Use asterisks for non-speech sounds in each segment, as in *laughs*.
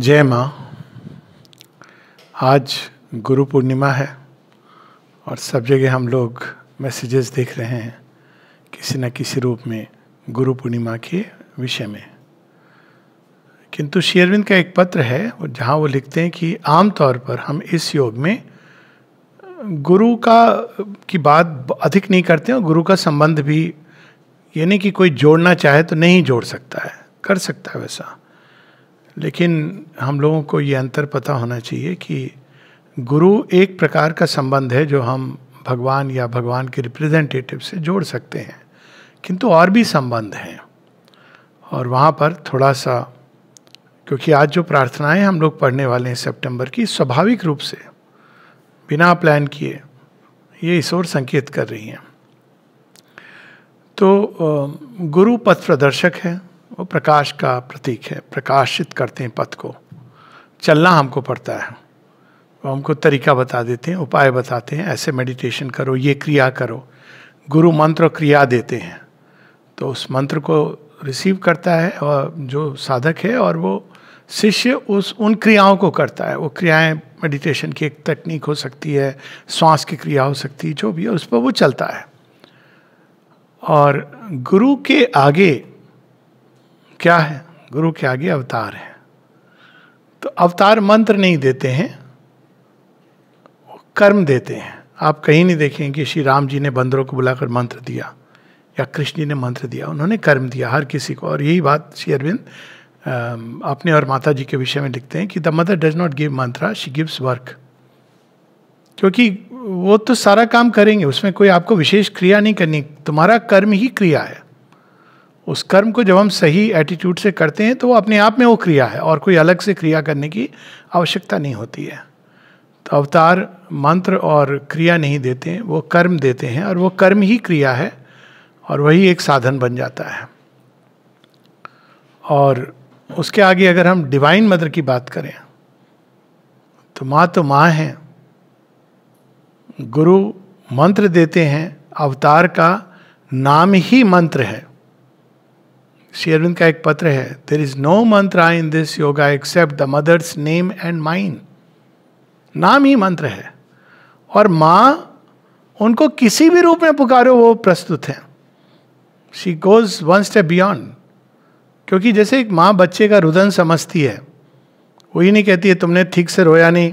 जय माँ आज गुरु पूर्णिमा है और सब जगह हम लोग मैसेजेस देख रहे हैं किसी न किसी रूप में गुरु पूर्णिमा के विषय में किंतु शेयरविंद का एक पत्र है और जहाँ वो लिखते हैं कि आमतौर पर हम इस योग में गुरु का की बात अधिक नहीं करते हैं और गुरु का संबंध भी यानी कि कोई जोड़ना चाहे तो नहीं जोड़ सकता है कर सकता है वैसा लेकिन हम लोगों को ये अंतर पता होना चाहिए कि गुरु एक प्रकार का संबंध है जो हम भगवान या भगवान के रिप्रेजेंटेटिव से जोड़ सकते हैं किंतु और भी संबंध हैं और वहाँ पर थोड़ा सा क्योंकि आज जो प्रार्थनाएं हम लोग पढ़ने वाले हैं सितंबर की स्वाभाविक रूप से बिना प्लान किए ये इस ओर संकेत कर रही हैं तो गुरु पथ प्रदर्शक है वो प्रकाश का प्रतीक है प्रकाशित करते हैं पथ को चलना हमको पड़ता है वो हमको तरीका बता देते हैं उपाय बताते हैं ऐसे मेडिटेशन करो ये क्रिया करो गुरु मंत्र क्रिया देते हैं तो उस मंत्र को रिसीव करता है और जो साधक है और वो शिष्य उस उन क्रियाओं को करता है वो क्रियाएं मेडिटेशन की एक तकनीक हो सकती है श्वास की क्रिया हो सकती है जो भी है उस पर वो चलता है और गुरु के आगे क्या है गुरु के आगे अवतार है तो अवतार मंत्र नहीं देते हैं कर्म देते हैं आप कहीं नहीं देखें कि श्री राम जी ने बंदरों को बुलाकर मंत्र दिया या कृष्ण जी ने मंत्र दिया उन्होंने कर्म दिया हर किसी को और यही बात श्री अरविंद अपने और माता जी के विषय में लिखते हैं कि the mother does not give mantra she gives work क्योंकि वो तो सारा काम करेंगे उसमें कोई आपको विशेष क्रिया नहीं करनी तुम्हारा कर्म ही क्रिया है उस कर्म को जब हम सही एटीट्यूड से करते हैं तो वो अपने आप में वो क्रिया है और कोई अलग से क्रिया करने की आवश्यकता नहीं होती है तो अवतार मंत्र और क्रिया नहीं देते हैं वो कर्म देते हैं और वो कर्म ही क्रिया है और वही एक साधन बन जाता है और उसके आगे अगर हम डिवाइन मदर की बात करें तो माँ तो माँ है गुरु मंत्र देते हैं अवतार का नाम ही मंत्र है श्री अरविंद का एक पत्र है देर is no mantra in this yoga except the mother's name and माइन नाम ही मंत्र है और माँ उनको किसी भी रूप में पुकारो वो प्रस्तुत हैं she goes one step beyond क्योंकि जैसे एक माँ बच्चे का रुदन समझती है वही नहीं कहती है तुमने ठीक से रोया नहीं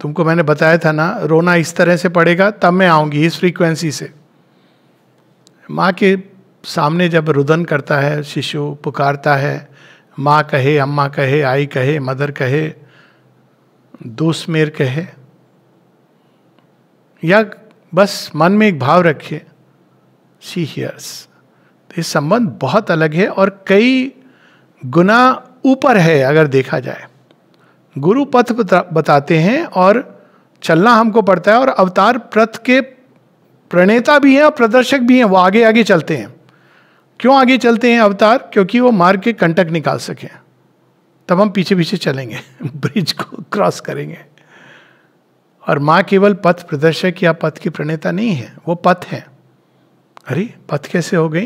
तुमको मैंने बताया था ना रोना इस तरह से पड़ेगा तब मैं आऊँगी इस फ्रीक्वेंसी से माँ के सामने जब रुदन करता है शिशु पुकारता है माँ कहे अम्मा कहे आई कहे मदर कहे दोस्त मेर कहे या बस मन में एक भाव रखे सी हियर्स ये संबंध बहुत अलग है और कई गुना ऊपर है अगर देखा जाए गुरु पथ बताते हैं और चलना हमको पड़ता है और अवतार प्रथ के प्रणेता भी हैं और प्रदर्शक भी हैं वो आगे आगे चलते हैं क्यों आगे चलते हैं अवतार क्योंकि वो मार्ग के कंटक निकाल सकें तब हम पीछे पीछे चलेंगे *laughs* ब्रिज को क्रॉस करेंगे और माँ केवल पथ प्रदर्शक या पथ की प्रणेता नहीं है वो पथ है अरे पथ कैसे हो गई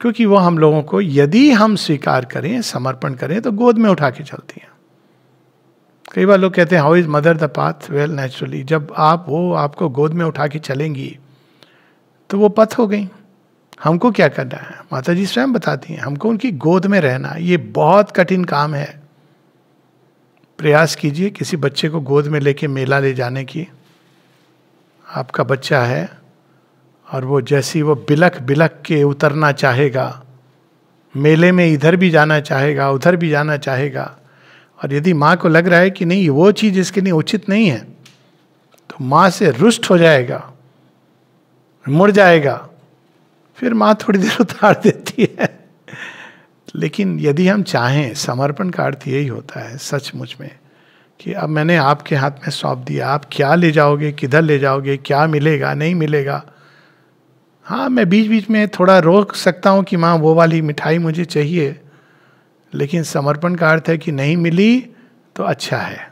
क्योंकि वो हम लोगों को यदि हम स्वीकार करें समर्पण करें तो गोद में उठा के चलती हैं कई बार लोग कहते हैं how is mother the path well naturally जब आप वो आपको गोद में उठा के चलेंगी तो वो पथ हो गई हमको क्या करना है माता जी स्वयं बताती हैं हमको उनकी गोद में रहना ये बहुत कठिन काम है प्रयास कीजिए किसी बच्चे को गोद में लेके मेला ले जाने की आपका बच्चा है और वो जैसी वो बिलख बिलख के उतरना चाहेगा मेले में इधर भी जाना चाहेगा उधर भी जाना चाहेगा और यदि माँ को लग रहा है कि नहीं वो चीज़ इसके लिए उचित नहीं है तो माँ से रुष्ट हो जाएगा मुड़ जाएगा फिर माँ थोड़ी देर उतार देती है लेकिन यदि हम चाहें समर्पण का अर्थ यही होता है सचमुच में कि अब मैंने आपके हाथ में सौंप दिया आप क्या ले जाओगे किधर ले जाओगे क्या मिलेगा नहीं मिलेगा हाँ मैं बीच बीच में थोड़ा रोक सकता हूँ कि माँ वो वाली मिठाई मुझे चाहिए लेकिन समर्पण का अर्थ है कि नहीं मिली तो अच्छा है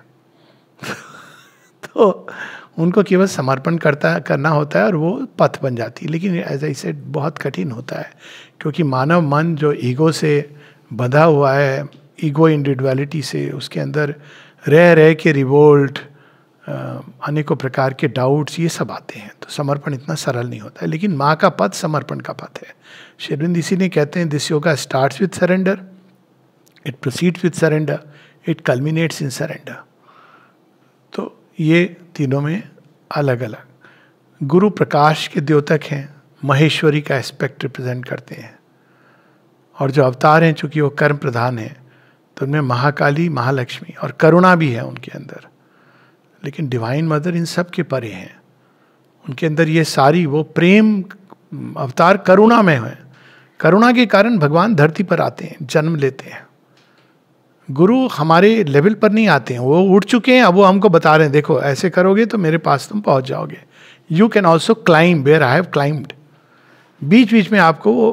*laughs* तो उनको केवल समर्पण करता करना होता है और वो पथ बन जाती है लेकिन एज आई सेड बहुत कठिन होता है क्योंकि मानव मन जो ईगो से बंधा हुआ है ईगो इंडिविजुअलिटी से उसके अंदर रह रह के रिवोल्ट अनेकों प्रकार के डाउट्स ये सब आते हैं तो समर्पण इतना सरल नहीं होता है लेकिन माँ का पद समर्पण का पथ है शेरविंद इसी ने कहते हैं this yoga starts with surrender it proceeds with surrender it culminates in surrender तो ये तीनों में अलग अलग गुरु प्रकाश के द्योतक हैं महेश्वरी का एस्पेक्ट रिप्रेजेंट करते हैं और जो अवतार हैं चूंकि वो कर्म प्रधान हैं तो उनमें महाकाली महालक्ष्मी और करुणा भी है उनके अंदर लेकिन डिवाइन मदर इन सब के परे हैं उनके अंदर ये सारी वो प्रेम अवतार करुणा में है करुणा के कारण भगवान धरती पर आते हैं जन्म लेते हैं गुरु हमारे लेवल पर नहीं आते हैं वो उठ चुके हैं अब वो हमको बता रहे हैं देखो ऐसे करोगे तो मेरे पास तुम पहुंच जाओगे you can also climb where I have climbed बीच बीच में आपको वो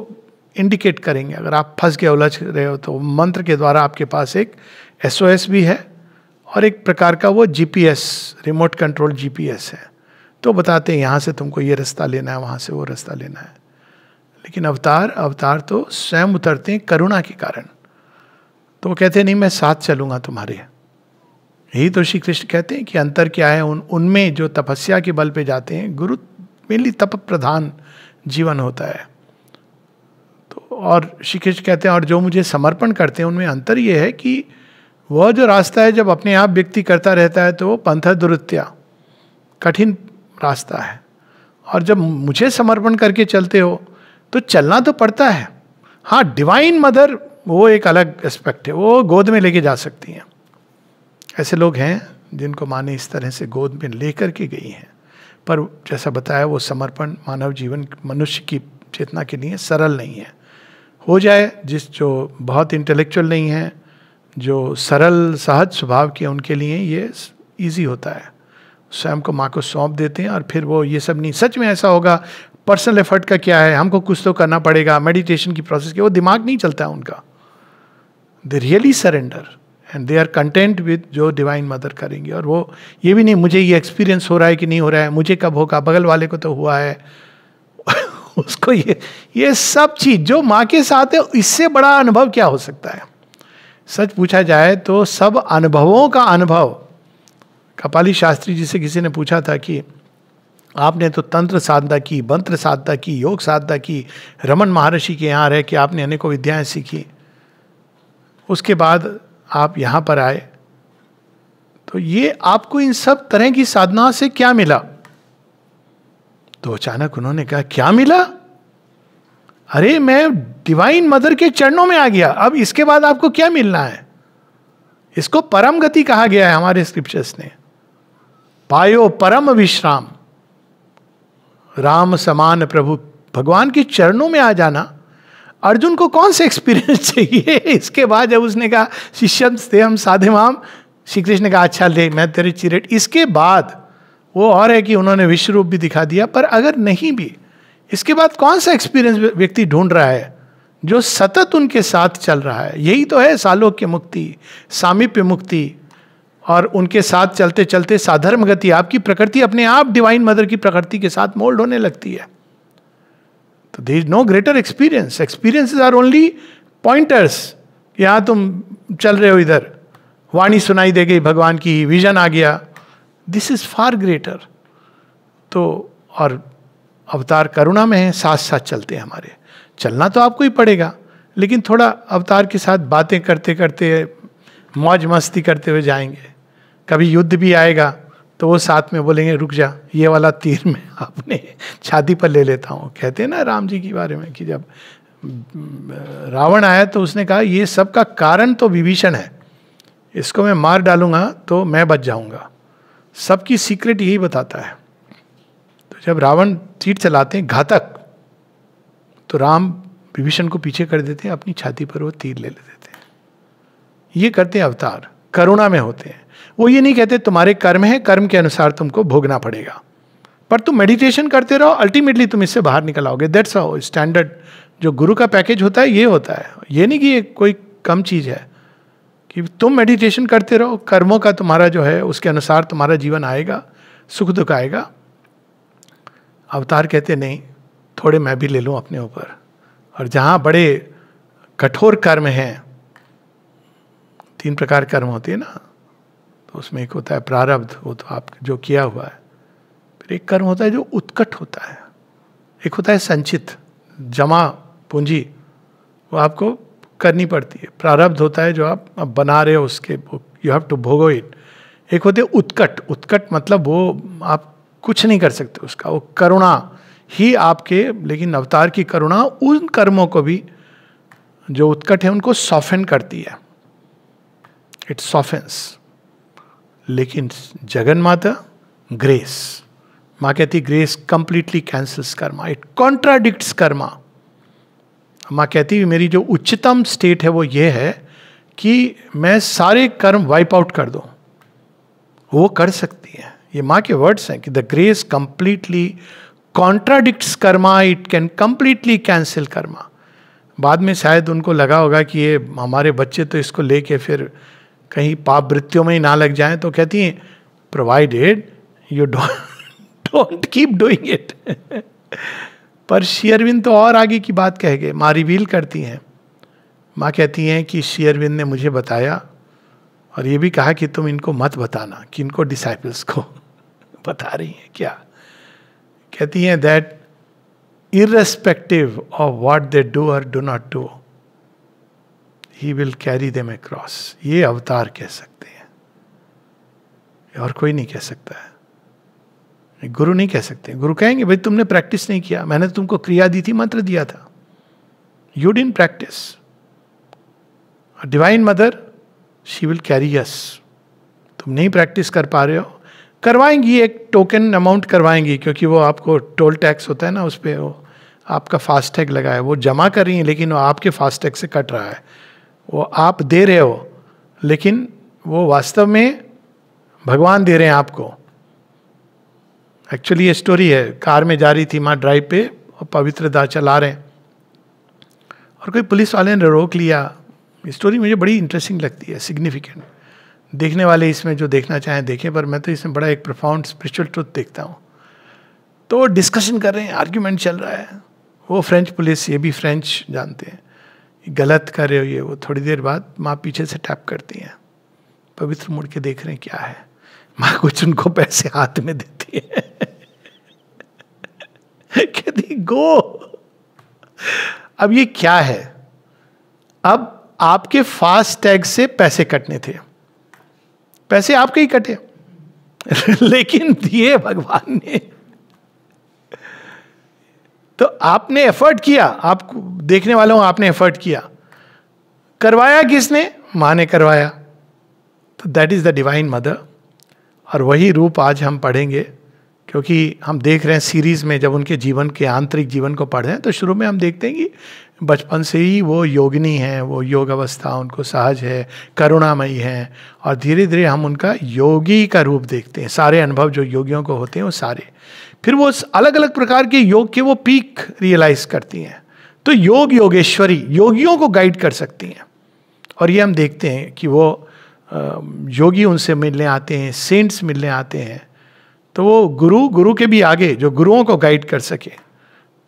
इंडिकेट करेंगे अगर आप फंस के उलझ रहे हो तो मंत्र के द्वारा आपके पास एक एस भी है और एक प्रकार का वो एस रिमोट कंट्रोल एस है तो बताते हैं यहाँ से तुमको ये रास्ता लेना है वहाँ से वो रास्ता लेना है लेकिन अवतार अवतार तो स्वयं उतरते हैं करुणा के कारण तो वो कहते नहीं मैं साथ चलूंगा तुम्हारे यही तो श्री कृष्ण कहते हैं कि अंतर क्या है उन उनमें जो तपस्या के बल पे जाते हैं गुरु मेनली तप प्रधान जीवन होता है तो और श्री कृष्ण कहते हैं और जो मुझे समर्पण करते हैं उनमें अंतर यह है कि वह जो रास्ता है जब अपने आप व्यक्ति करता रहता है तो वो पंथ दुरुत्या कठिन रास्ता है और जब मुझे समर्पण करके चलते हो तो चलना तो पड़ता है हाँ डिवाइन मदर वो एक अलग एस्पेक्ट है वो गोद में लेके जा सकती हैं ऐसे लोग हैं जिनको माने इस तरह से गोद में लेकर के गई हैं पर जैसा बताया वो समर्पण मानव जीवन मनुष्य की चेतना के लिए सरल नहीं है हो जाए जिस जो बहुत इंटेलेक्चुअल नहीं है जो सरल सहज स्वभाव के उनके लिए ये इजी होता है स्वयं को माँ को सौंप देते हैं और फिर वो ये सब नहीं सच में ऐसा होगा पर्सनल एफर्ट का क्या है हमको कुछ तो करना पड़ेगा मेडिटेशन की प्रोसेस की वो दिमाग नहीं चलता है उनका they really surrender and they are content with जो डिवाइन मदर करेंगे और वो ये भी नहीं मुझे ये एक्सपीरियंस हो रहा है कि नहीं हो रहा है मुझे कब होगा बगल वाले को तो हुआ है *laughs* उसको ये ये सब चीज जो माँ के साथ है इससे बड़ा अनुभव क्या हो सकता है सच पूछा जाए तो सब अनुभवों का अनुभव कपाली शास्त्री जी से किसी ने पूछा था कि आपने तो तंत्र साधना की मंत्र साधना की योग साधना की रमन महर्षि के यहाँ रह के आपने अनेकों विद्याएं सीखी उसके बाद आप यहाँ पर आए तो ये आपको इन सब तरह की साधना से क्या मिला तो अचानक उन्होंने कहा क्या मिला अरे मैं डिवाइन मदर के चरणों में आ गया अब इसके बाद आपको क्या मिलना है इसको परम गति कहा गया है हमारे स्क्रिप्चर्स ने पायो परम विश्राम राम समान प्रभु भगवान के चरणों में आ जाना अर्जुन को कौन सा एक्सपीरियंस *laughs* चाहिए इसके बाद जब उसने कहा शिष्यम थे हम साधे माम श्री कृष्ण ने कहा अच्छा ले मैं तेरे चिरेट इसके बाद वो और है कि उन्होंने विश्व रूप भी दिखा दिया पर अगर नहीं भी इसके बाद कौन सा एक्सपीरियंस व्यक्ति ढूंढ रहा है जो सतत उनके साथ चल रहा है यही तो है सालों की मुक्ति सामीप्य मुक्ति और उनके साथ चलते चलते साधर्म गति आपकी प्रकृति अपने आप डिवाइन मदर की प्रकृति के साथ मोल्ड होने लगती है तो there is no greater experience experiences are only pointers यहाँ तुम चल रहे हो इधर वाणी सुनाई दे गई भगवान की विजन आ गया दिस इज फार ग्रेटर तो और अवतार करुणा में है साथ साथ चलते हैं हमारे चलना तो आपको ही पड़ेगा लेकिन थोड़ा अवतार के साथ बातें करते करते मौज मस्ती करते हुए जाएंगे कभी युद्ध भी आएगा तो वो साथ में बोलेंगे रुक जा ये वाला तीर मैं आपने छाती पर ले लेता हूँ कहते हैं ना राम जी के बारे में कि जब रावण आया तो उसने कहा ये सब का कारण तो विभीषण है इसको मैं मार डालूंगा तो मैं बच जाऊंगा सबकी सीक्रेट यही बताता है तो जब रावण तीर चलाते हैं घातक तो राम विभीषण को पीछे कर देते हैं अपनी छाती पर वो तीर ले लेते हैं ये करते हैं अवतार करुणा में होते हैं वो ये नहीं कहते तुम्हारे कर्म है कर्म के अनुसार तुमको भोगना पड़ेगा पर तुम मेडिटेशन करते रहो अल्टीमेटली तुम इससे बाहर निकल आओगे दैट्स अ स्टैंडर्ड जो गुरु का पैकेज होता है ये होता है ये नहीं कि ये कोई कम चीज़ है कि तुम मेडिटेशन करते रहो कर्मों का तुम्हारा जो है उसके अनुसार तुम्हारा जीवन आएगा सुख दुख आएगा अवतार कहते नहीं थोड़े मैं भी ले लूँ अपने ऊपर और जहाँ बड़े कठोर कर्म हैं तीन प्रकार कर्म होते हैं ना उसमें एक होता है प्रारब्ध वो तो आप जो किया हुआ है फिर एक कर्म होता है जो उत्कट होता है एक होता है संचित जमा पूंजी वो आपको करनी पड़ती है प्रारब्ध होता है जो आप बना रहे हो उसके यू हैव टू भोगो इट एक होते उत्कट उत्कट मतलब वो आप कुछ नहीं कर सकते उसका वो करुणा ही आपके लेकिन अवतार की करुणा उन कर्मों को भी जो उत्कट है उनको सॉफेन करती है इट सॉफेंस लेकिन जगन माता ग्रेस माँ कहती grace completely cancels karma it contradict karma माँ कहती मेरी जो उच्चतम स्टेट है वो ये है कि मैं सारे कर्म वाइप आउट कर दूँ वो कर सकती है ये माँ के वर्ड्स हैं कि the grace completely contradict karma it can completely cancel karma बाद में शायद उनको लगा होगा कि ये हमारे बच्चे तो इसको लेके फिर कहीं पाप वृत्तियों में ही ना लग जाए तो कहती हैं provided you don't keep doing it पर शेयरविंद तो और आगे की बात कह गए माँ रिवील करती हैं माँ कहती हैं कि शेयरविंद ने मुझे बताया और ये भी कहा कि तुम इनको मत बताना कि इनको डिसाइपल्स को *laughs* बता रही हैं क्या कहती हैं that irrespective of what they do और do not do he will carry them across ये अवतार कह सकते हैं और कोई नहीं कह सकता है गुरु नहीं कह सकते गुरु कहेंगे भाई तुमने प्रैक्टिस नहीं किया मैंने तुमको क्रिया दी थी मंत्र दिया था you didn't practise divine mother she will carry yes तुम नहीं प्रैक्टिस कर पा रहे हो करवाएंगी एक टोकन अमाउंट करवाएंगी क्योंकि वो आपको टोल टैक्स होता है ना उस पर वो आपका फास्टैग लगा है वो जमा कर रही हैं लेकिन वो आपके फास्टैग से कट रहा है वो आप दे रहे हो लेकिन वो वास्तव में भगवान दे रहे हैं आपको एक्चुअली ये स्टोरी है कार में जा रही थी माँ ड्राइव पे और पवित्र दा चला रहे हैं और कोई पुलिस वाले ने रोक लिया स्टोरी मुझे बड़ी इंटरेस्टिंग लगती है सिग्निफिकेंट देखने वाले इसमें जो देखना चाहें देखें पर मैं तो इसमें बड़ा एक प्रोफाउंड स्पिरिचुअल ट्रुथ देखता हूँ तो डिस्कशन कर रहे हैं आर्ग्यूमेंट चल रहा है वो फ्रेंच पुलिस ये भी फ्रेंच जानते हैं गलत कर रहे हो ये वो थोड़ी देर बाद माँ पीछे से टैप करती हैं पवित्र मुड़ के देख रहे हैं क्या है माँ कुछ उनको पैसे हाथ में देती है कहती गो अब ये क्या है अब आपके फास्ट टैग से पैसे कटने थे पैसे आपके ही कटे *laughs* लेकिन दिए भगवान ने तो आपने एफर्ट किया आप देखने वालों आपने एफर्ट किया करवाया किसने माँ ने करवाया तो that is the divine mother और वही रूप आज हम पढ़ेंगे क्योंकि हम देख रहे हैं सीरीज में जब उनके जीवन के आंतरिक जीवन को पढ़ रहे हैं तो शुरू में हम देखते हैं कि बचपन से ही वो योगिनी हैं वो योग अवस्था उनको सहज है करुणामयी हैं और धीरे धीरे हम उनका योगी का रूप देखते हैं सारे अनुभव जो योगियों को होते हैं वो सारे फिर वो अलग अलग प्रकार के योग के वो पीक रियलाइज करती हैं तो योग योगेश्वरी योगियों को गाइड कर सकती हैं और ये हम देखते हैं कि वो योगी उनसे मिलने आते हैं सेंट्स मिलने आते हैं तो वो गुरु गुरु के भी आगे जो गुरुओं को गाइड कर सके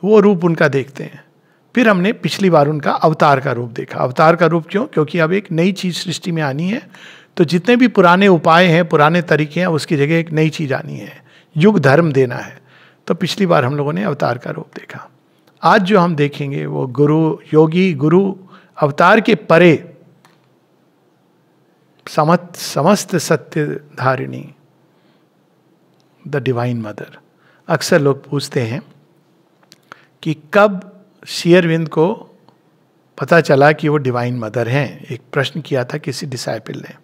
वो रूप उनका देखते हैं फिर हमने पिछली बार उनका अवतार का रूप देखा अवतार का रूप क्यों क्योंकि अब एक नई चीज सृष्टि में आनी है तो जितने भी पुराने उपाय हैं पुराने तरीके हैं उसकी जगह एक नई चीज आनी है युग धर्म देना है तो पिछली बार हम लोगों ने अवतार का रूप देखा आज जो हम देखेंगे वो गुरु योगी गुरु अवतार के परे समत समस्त सत्य धारिणी द डिवाइन मदर अक्सर लोग पूछते हैं कि कब शेयरविंद को पता चला कि वो डिवाइन मदर हैं एक प्रश्न किया था किसी डिसाइपल ने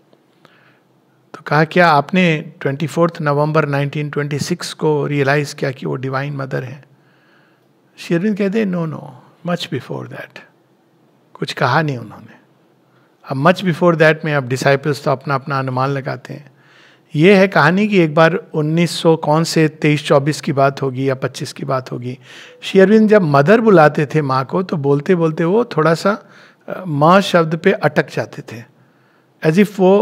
तो कहा क्या आपने twenty fourth November nineteen twenty six को रियलाइज़ किया कि वो डिवाइन मदर हैं शेरविंद कहते no no much before that कुछ कहा नहीं उन्होंने अब मच बिफोर दैट में अब डिसाइपल्स तो अपना अपना अनुमान लगाते हैं ये है कहानी कि एक बार 1900 कौन से 23-24 की बात होगी या 25 की बात होगी शेयरविंद जब मदर बुलाते थे माँ को तो बोलते बोलते वो थोड़ा सा माँ शब्द पे अटक जाते थे एज इफ वो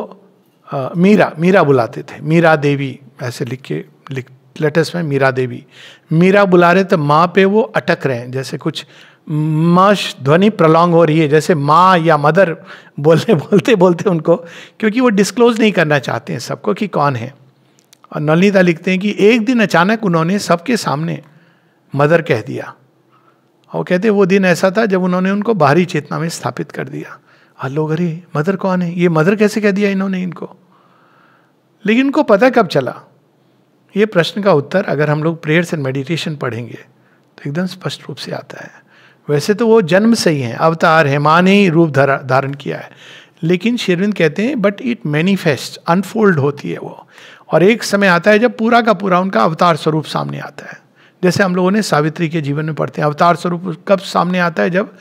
मीरा मीरा बुलाते थे मीरा देवी ऐसे लिख के लिख लेटेस्ट में मीरा देवी मीरा बुला रहे तो माँ पे वो अटक रहे हैं जैसे कुछ मश ध्वनि प्रलॉन्ग हो रही है जैसे माँ या मदर बोलने बोलते बोलते उनको क्योंकि वो डिस्क्लोज नहीं करना चाहते हैं सबको कि कौन है और नलिता लिखते हैं कि एक दिन अचानक उन्होंने सबके सामने मदर कह दिया और कहते वो दिन ऐसा था जब उन्होंने उनको बाहरी चेतना में स्थापित कर दिया हलो लोग अरे मदर कौन है ये मदर कैसे कह दिया इन्होंने इनको लेकिन उनको पता कब चला ये प्रश्न का उत्तर अगर हम लोग प्रेयर्स एंड मेडिटेशन पढ़ेंगे तो एकदम स्पष्ट रूप से आता है वैसे तो वो जन्म से ही हैं अवतार है माँ ने ही रूप धारण किया है लेकिन शेरविंद कहते हैं बट इट मैनिफेस्ट अनफोल्ड होती है वो और एक समय आता है जब पूरा का पूरा उनका अवतार स्वरूप सामने आता है जैसे हम लोगों ने सावित्री के जीवन में पढ़ते हैं अवतार स्वरूप कब सामने आता है जब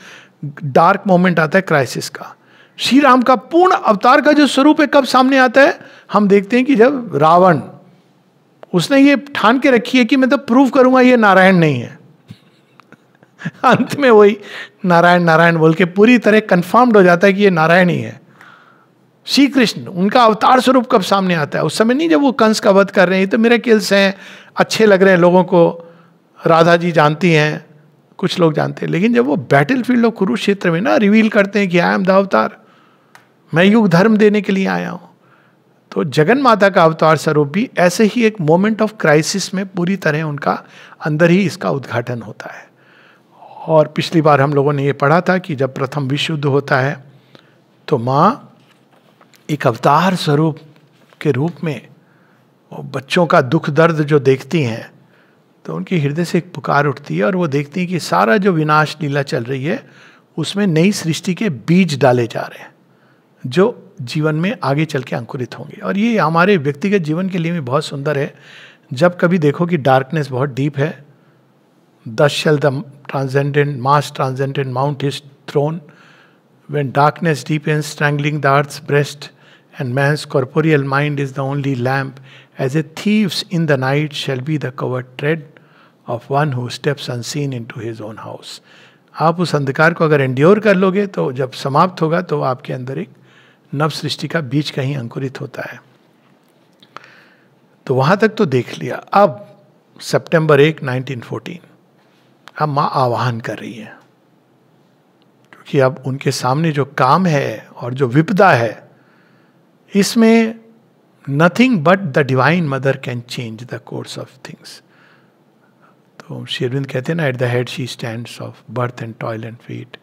डार्क मोमेंट आता है क्राइसिस का श्री राम का पूर्ण अवतार का जो स्वरूप है कब सामने आता है हम देखते हैं कि जब रावण उसने ये ठान के रखी है कि मैं तो प्रूव करूंगा ये नारायण नहीं है *laughs* अंत में वही नारायण नारायण बोल के पूरी तरह कंफर्म्ड हो जाता है कि ये नारायण ही है श्री कृष्ण उनका अवतार स्वरूप कब सामने आता है उस समय नहीं जब वो कंस का वध कर रहे हैं तो मेरे किल्स हैं अच्छे लग रहे हैं लोगों को राधा जी जानती हैं कुछ लोग जानते हैं लेकिन जब वो बैटल फील्ड और कुरुक्षेत्र में ना रिवील करते हैं कि आई एम द अवतार मैं युग धर्म देने के लिए आया हूं तो जगन माता का अवतार स्वरूप भी ऐसे ही एक मोमेंट ऑफ क्राइसिस में पूरी तरह उनका अंदर ही इसका उद्घाटन होता है और पिछली बार हम लोगों ने ये पढ़ा था कि जब प्रथम विश्व युद्ध होता है तो माँ एक अवतार स्वरूप के रूप में बच्चों का दुख दर्द जो देखती हैं तो उनके हृदय से एक पुकार उठती है और वो देखती हैं कि सारा जो विनाश लीला चल रही है उसमें नई सृष्टि के बीज डाले जा रहे हैं जो जीवन में आगे चल के अंकुरित होंगे और ये हमारे व्यक्तिगत जीवन के लिए भी बहुत सुंदर है जब कभी देखो कि डार्कनेस बहुत डीप है thus shall the transcendent mass transcendent mount is throne when darkness deep and strangling the earth breast and man's corporeal mind is the only lamp as a thief's in the night shall be the covert tread of one who steps unseen into his own house आप उस अंधकार को अगर endure कर लोगे तो जब समाप्त होगा तो आपके अंदर एक नव सृष्टि का बीज कहीं अंकुरित होता है तो वहां तक तो देख लिया अब सितंबर एक 1914 अब माँ आह्वान कर रही है क्योंकि अब उनके सामने जो काम है और जो विपदा है इसमें nothing but the divine mother can change the course of things तो शेरविंद कहते हैं ना at the head she stand of birth and toil and fate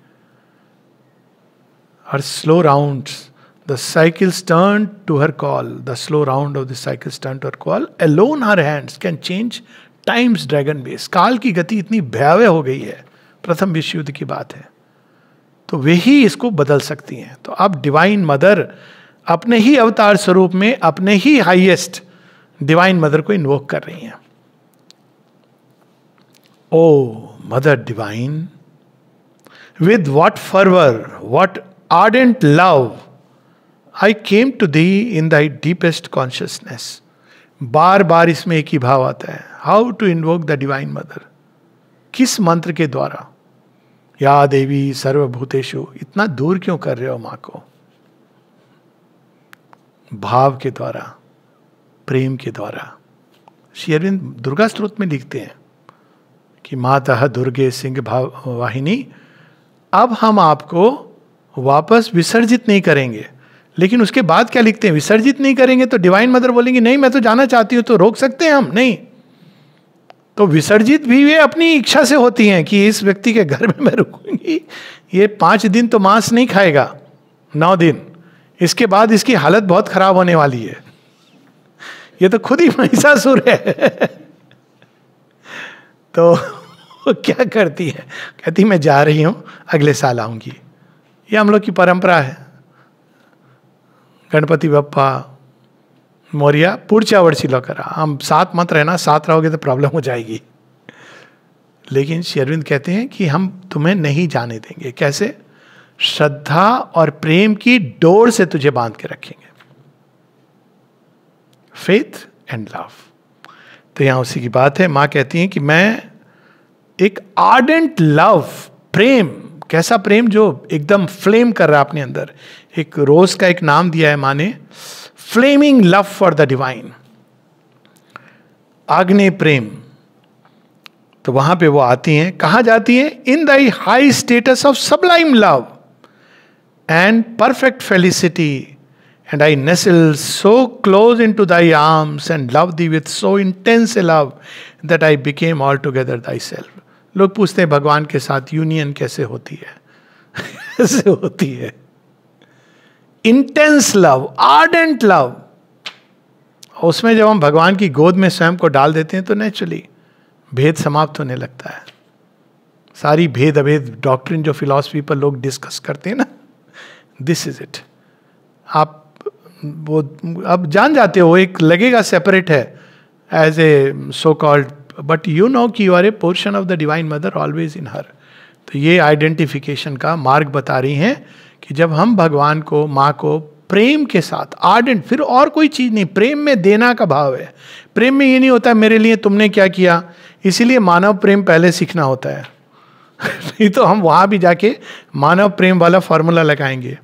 her slow rounds The cycles to to her call. The slow round of the cycles to to her call. Alone her hands can change time's dragon base काल की गति इतनी भयावह हो गई है प्रथम विश्व युद्ध की बात है तो वे ही इसको बदल सकती हैं तो अब डिवाइन मदर अपने ही अवतार स्वरूप में अपने ही हाइएस्ट डिवाइन मदर को इन्वोक कर रही हैं O mother divine with what fervour what ardent love I came to thee in thy deepest consciousness बार बार इसमें एक ही भाव आता है how to invoke the divine mother किस मंत्र के द्वारा या देवी सर्वभूतेशु इतना दूर क्यों कर रहे हो मां को भाव के द्वारा प्रेम के द्वारा श्री अरविंद दुर्गा स्त्रोत में लिखते हैं कि माता दुर्गे सिंह भाव वाहिनी अब हम आपको वापस विसर्जित नहीं करेंगे लेकिन उसके बाद क्या लिखते हैं विसर्जित नहीं करेंगे तो डिवाइन मदर बोलेंगे नहीं मैं तो जाना चाहती हूँ तो रोक सकते हैं हम नहीं तो विसर्जित भी ये अपनी इच्छा से होती हैं कि इस व्यक्ति के घर में मैं रुकूंगी ये पाँच दिन तो मांस नहीं खाएगा नौ दिन इसके बाद इसकी हालत बहुत खराब होने वाली है ये तो खुद ही महिषासुर है *laughs* तो क्या करती है कहती मैं जा रही हूँ अगले साल आऊंगी ये हम लोग की परंपरा है गणपति बप्पा मोरिया पुढच्या वर्षी ल हम साथ मत रहना साथ रहोगे तो प्रॉब्लम हो जाएगी लेकिन श्री अरविंद कहते हैं कि हम तुम्हें नहीं जाने देंगे कैसे श्रद्धा और प्रेम की डोर से तुझे बांध के रखेंगे फेथ एंड लव तो यहां उसी की बात है मां कहती है कि मैं एक आर्डेंट लव प्रेम कैसा प्रेम जो एकदम फ्लेम कर रहा है अपने अंदर एक रोज का एक नाम दिया है माने flaming love for the divine आग्ने प्रेम तो वहां पे वो आती हैं कहा जाती हैं in thy high states of sublime love and perfect felicity and I nestle so close into thy arms and love thee with so intense a love that I became all together thy self लोग पूछते हैं भगवान के साथ union कैसे होती है *laughs* कैसे होती है इंटेंस लव आर्डेंट लव उसमें जब हम भगवान की गोद में स्वयं को डाल देते हैं तो नेचुरली भेद समाप्त होने लगता है सारी भेद अभेद डॉक्ट्रिन जो फिलॉसफी पर लोग डिस्कस करते हैं ना दिस इज इट आप वो अब जान जाते हो एक लगेगा सेपरेट है as a so called but you know कि you are a portion of the divine mother always in her तो ये आइडेंटिफिकेशन का मार्ग बता रही हैं कि जब हम भगवान को माँ को प्रेम के साथ आर्डेंट फिर और कोई चीज़ नहीं प्रेम में देना का भाव है प्रेम में ये नहीं होता मेरे लिए तुमने क्या किया इसीलिए मानव प्रेम पहले सीखना होता है *laughs* नहीं तो हम वहाँ भी जाके मानव प्रेम वाला फॉर्मूला लगाएंगे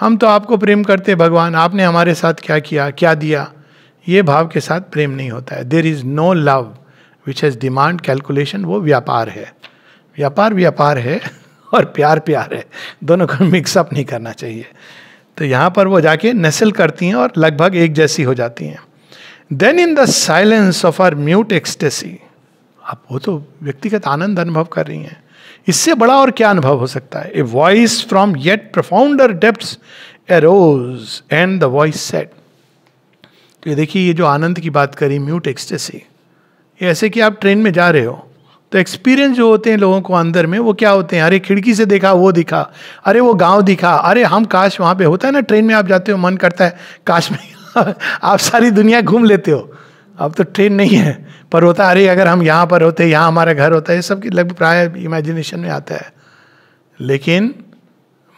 हम तो आपको प्रेम करते भगवान आपने हमारे साथ क्या किया क्या दिया ये भाव के साथ प्रेम नहीं होता है there is no love which has demand calculation वो व्यापार है व्यापार व्यापार है और प्यार प्यार है दोनों को मिक्सअप नहीं करना चाहिए तो यहाँ पर वो जाके नस्ल करती हैं और लगभग एक जैसी हो जाती हैं then in the silence of our mute ecstasy आप वो तो व्यक्तिगत आनंद अनुभव कर रही हैं इससे बड़ा और क्या अनुभव हो सकता है a voice from yet profounder depth arose and the voice said तो ये देखिए ये जो आनंद की बात करी म्यूट एक्सटेसी ये ऐसे कि आप ट्रेन में जा रहे हो तो एक्सपीरियंस जो होते हैं लोगों को अंदर में वो क्या होते हैं अरे खिड़की से देखा वो दिखा अरे वो गांव दिखा अरे हम काश वहाँ पे होता है ना ट्रेन में आप जाते हो मन करता है काश में *laughs* आप सारी दुनिया घूम लेते हो अब तो ट्रेन नहीं है पर होता है अरे अगर हम यहाँ पर होते यहाँ हमारा घर होता है ये सब की लगभग प्राय इमेजिनेशन में आता है लेकिन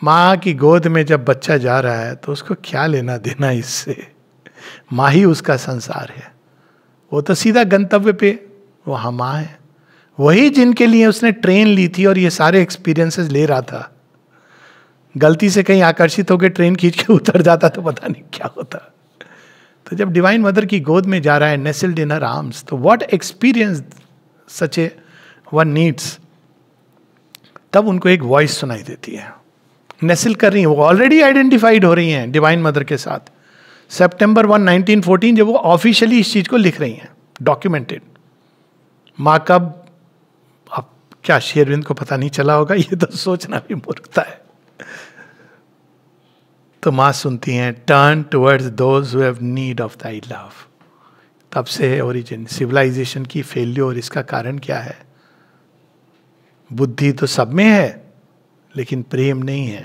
माँ की गोद में जब बच्चा जा रहा है तो उसको क्या लेना देना इससे माँ ही उसका संसार है वो तो सीधा गंतव्य पे वो हम माँ है वही जिनके लिए उसने ट्रेन ली थी और ये सारे एक्सपीरियंसेस ले रहा था गलती से कहीं आकर्षित होकर ट्रेन खींच के उतर जाता तो पता नहीं क्या होता तो जब डिवाइन मदर की गोद में जा रहा है नेसल्ड इन हर आर्म्स तो what experience such a one needs तब उनको एक वॉइस सुनाई देती है नेसिल कर रही है वो ऑलरेडी आइडेंटिफाइड हो रही हैं डिवाइन मदर के साथ सितंबर 1 1914 जब वो ऑफिशियली इस चीज़ को लिख रही हैं डॉक्यूमेंटेड माकब क्या शेरविंद को पता नहीं चला होगा ये तो सोचना भी मूर्खता है तो माँ सुनती हैं turn towards those who have need of thy love तब से ओरिजिन सिविलाइजेशन की और इसका कारण क्या है बुद्धि तो सब में है लेकिन प्रेम नहीं है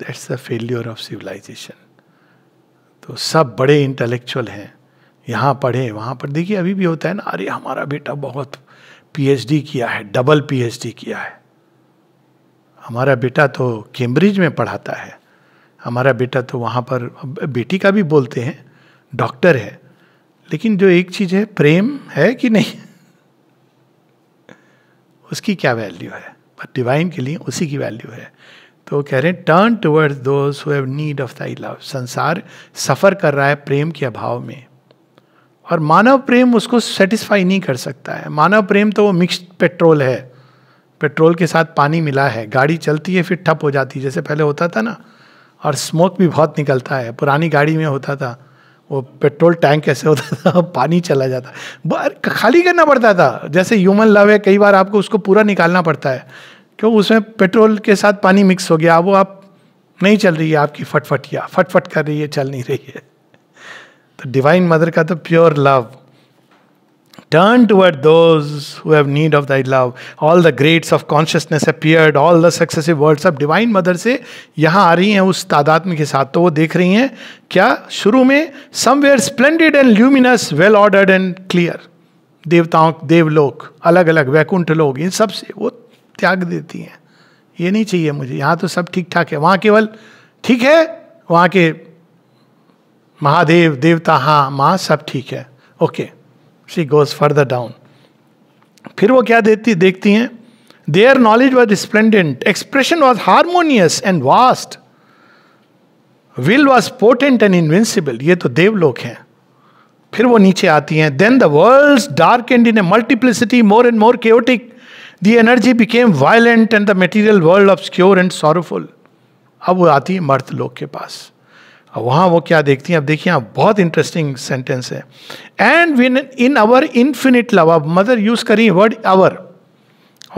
that's the failure of civilisation तो सब बड़े इंटेलेक्चुअल हैं यहाँ पढ़े वहाँ पर देखिए अभी भी होता है ना अरे हमारा बेटा बहुत पीएचडी किया है डबल पीएचडी किया है हमारा बेटा तो कैम्ब्रिज में पढ़ाता है हमारा बेटा तो वहाँ पर बेटी का भी बोलते हैं डॉक्टर है लेकिन जो एक चीज़ है प्रेम है कि नहीं उसकी क्या वैल्यू है पर डिवाइन के लिए उसी की वैल्यू है तो कह रहे हैं turn towards those have need of thy love संसार सफ़र कर रहा है प्रेम के अभाव में और मानव प्रेम उसको सेटिस्फाई नहीं कर सकता है मानव प्रेम तो वो मिक्स पेट्रोल है पेट्रोल के साथ पानी मिला है गाड़ी चलती है फिर ठप हो जाती है जैसे पहले होता था ना और स्मोक भी बहुत निकलता है पुरानी गाड़ी में होता था वो पेट्रोल टैंक ऐसे होता था *laughs* पानी चला जाता खाली करना पड़ता था जैसे ह्यूमन लव है कई बार आपको उसको पूरा निकालना पड़ता है क्यों उसमें पेट्रोल के साथ पानी मिक्स हो गया वो आप नहीं चल रही है आपकी फटफटिया फटफट कर रही है चल नहीं रही है तो डिवाइन मदर का तो pure love Turn toward those who have need of thy love. All the greats of consciousness appeared, all the successive worlds. Divine mother से यहाँ आ रही हैं उस तादात्म के साथ तो वो देख रही हैं क्या शुरू में somewhere splendid and luminous well ordered and clear देवताओं देवलोक अलग अलग वैकुंठ लोग इन सब से वो त्याग देती हैं ये नहीं चाहिए मुझे यहाँ तो सब ठीक ठाक है वहाँ केवल ठीक है वहाँ के महादेव देवता हाँ माँ सब ठीक है okay she goes further down फिर वो क्या देती देखती हैं their knowledge was splendent expression was harmonious and vast will was potent and invincible ये तो देवलोक हैं फिर वो नीचे आती हैं then the world dark and in a multiplicity more and more chaotic the energy became violent and the material world of obscure and sorrowful अब वो आती है मर्द लोग के पास वहाँ वो क्या देखती हैं अब देखिए आप बहुत इंटरेस्टिंग सेंटेंस है and when in our infinite love अब मदर यूज करी वर्ड अवर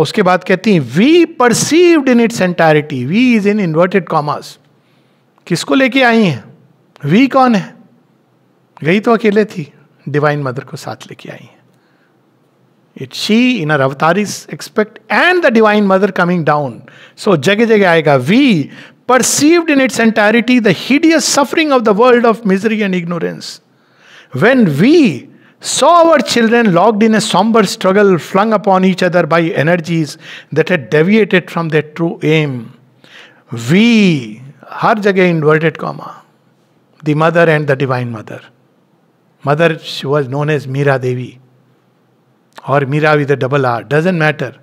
उसके बाद कहती हैं we perceived in its entirety we is in inverted commas किसको लेके आई हैं वी कौन है गई तो अकेले थी डिवाइन मदर को साथ लेके आई है it she in her avatar is expect and the divine mother coming down so जगह जगह आएगा we perceived in its entirety the hideous suffering of the world of misery and ignorance. When we saw our children locked in a somber struggle flung upon each other by energies that had deviated from their true aim, we, har jagah inverted comma, the mother and the divine mother. Mother, she was known as Meera Devi or Meera with a double R, doesn't matter.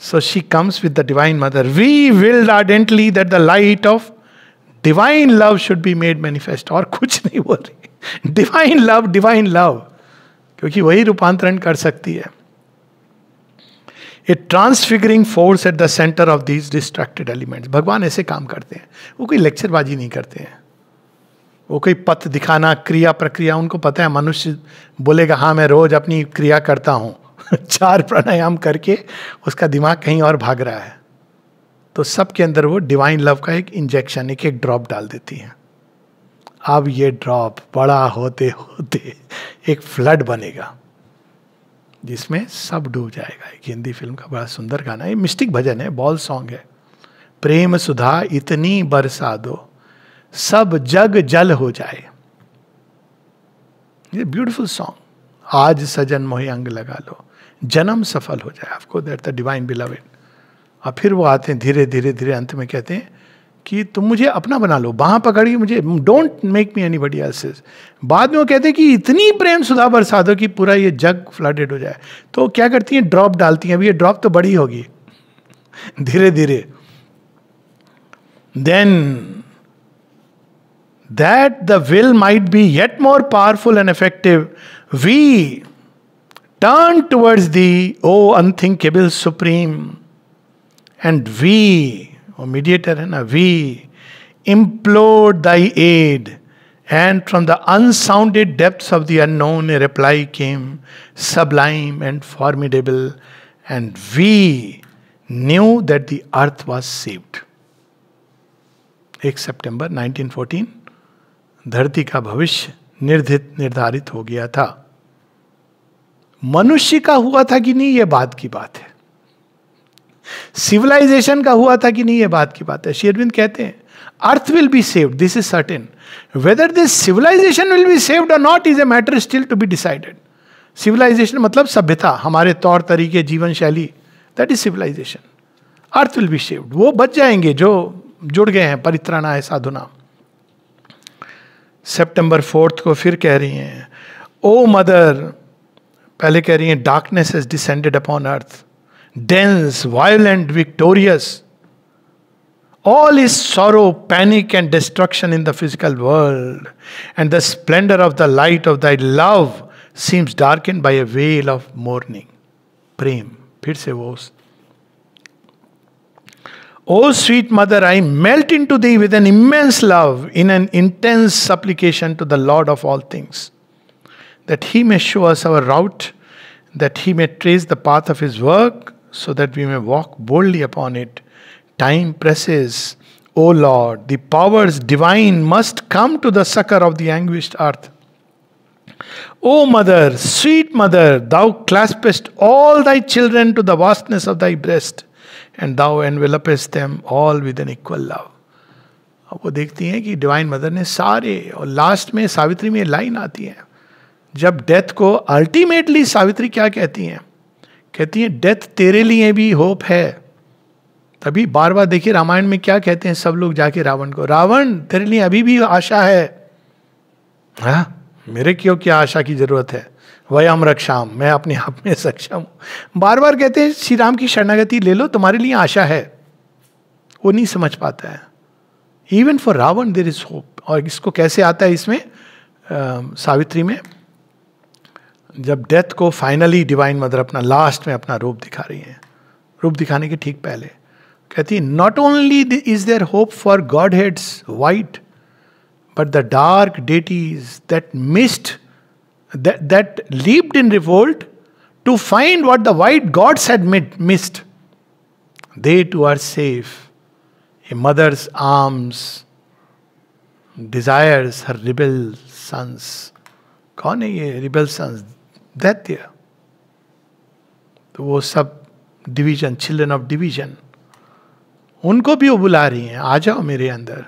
So she comes with the Divine Mother. We willed ardently that the light of divine love should be made manifest. और कुछ नहीं बोल रही divine love divine love क्योंकि वही रूपांतरण कर सकती है a transfiguring force at the centre of these distracted elements भगवान ऐसे काम करते हैं वो कोई लेक्चरबाजी नहीं करते हैं वो कोई पथ दिखाना क्रिया प्रक्रिया उनको पता है मनुष्य बोलेगा हाँ मैं रोज अपनी क्रिया करता हूँ *laughs* चार प्राणायाम करके उसका दिमाग कहीं और भाग रहा है तो सबके अंदर वो डिवाइन लव का एक इंजेक्शन एक एक ड्रॉप डाल देती हैं अब ये ड्रॉप बड़ा होते होते एक फ्लड बनेगा जिसमें सब डूब जाएगा एक हिंदी फिल्म का बड़ा सुंदर गाना है मिस्टिक भजन है बॉल सॉन्ग है प्रेम सुधा इतनी बरसा दो सब जग जल हो जाए ये ब्यूटीफुल सॉन्ग आज सजन मोहे अंग लगा लो जन्म सफल हो जाए आपको दैट द डिवाइन इट और फिर वो आते हैं धीरे धीरे धीरे अंत में कहते हैं कि तुम मुझे अपना बना लो बाह पकड़िए मुझे don't make me anybody else's बाद में वो कहते हैं कि इतनी प्रेम सुधा बरसा दो कि पूरा ये जग फ्लडेड हो जाए तो क्या करती हैं ड्रॉप डालती हैं अभी ये ड्रॉप तो बड़ी होगी धीरे धीरे then that the will might be yet more powerful and effective we Turn towards thee, O unthinkable Supreme, and we, O mediator, and we implore thy aid. And from the unsounded depths of the unknown, a reply came, sublime and formidable, and we knew that the earth was saved. 1 सितंबर 1914 धरती का भविष्य निर्धित निर्धारित हो गया था मनुष्य का हुआ था कि नहीं ये बात की बात है सिविलाइजेशन का हुआ था कि नहीं ये बात की बात है शेरविंद कहते हैं earth will be saved this is certain whether this civilisation will be saved और not is a matter still to be decided civilisation मतलब सभ्यता हमारे तौर तरीके जीवन शैली that is civilisation earth will be saved वो बच जाएंगे जो जुड़ गए हैं परित्राणा है साधुना सेप्टेंबर फोर्थ को फिर कह रही हैं ओ मदर पहले darkness has descended upon earth. Dense, upon victorious. all is sorrow, panic, and destruction in the physical world, and the splendor of the light of thy love seems darkened by a veil of mourning. प्रेम फिर से वो O sweet mother, I melt into thee with an immense love in an intense supplication to the Lord of all things that he may show us our route, that he may trace the path of his work, so that we may walk boldly upon it. Time presses. O Lord, the powers divine must come to the succor of the anguished earth. O Mother, sweet Mother, thou claspest all thy children to the vastness of thy breast, and thou envelopest them all with an equal love. अब वो देखती हैं कि divine mother ने सारे और last में सावित्री में लाइन आती है जब डेथ को अल्टीमेटली सावित्री क्या कहती हैं कहती हैं डेथ तेरे लिए भी होप है तभी बार बार देखिए रामायण में क्या कहते हैं सब लोग जाके रावण को रावण तेरे लिए अभी भी आशा है हा? मेरे क्यों क्या आशा की जरूरत है वयम रक्षाम मैं अपने आप में सक्षम हूं बार बार कहते हैं श्री राम की शरणागति ले लो तुम्हारे लिए आशा है वो नहीं समझ पाता है even for Ravana there is hope और इसको कैसे आता है इसमें आ, सावित्री में जब डेथ को फाइनली डिवाइन मदर अपना लास्ट में अपना रूप दिखा रही है रूप दिखाने के ठीक पहले कहती है not only is there hope for godheads white but the dark deities that missed that leaped in revolt to find what the white gods had missed they too are safe a mother's arms desires her rebel sons कौन है ये rebel sons दैत्य तो वो sub division children of division उनको भी वो बुला रही हैं आ जाओ मेरे अंदर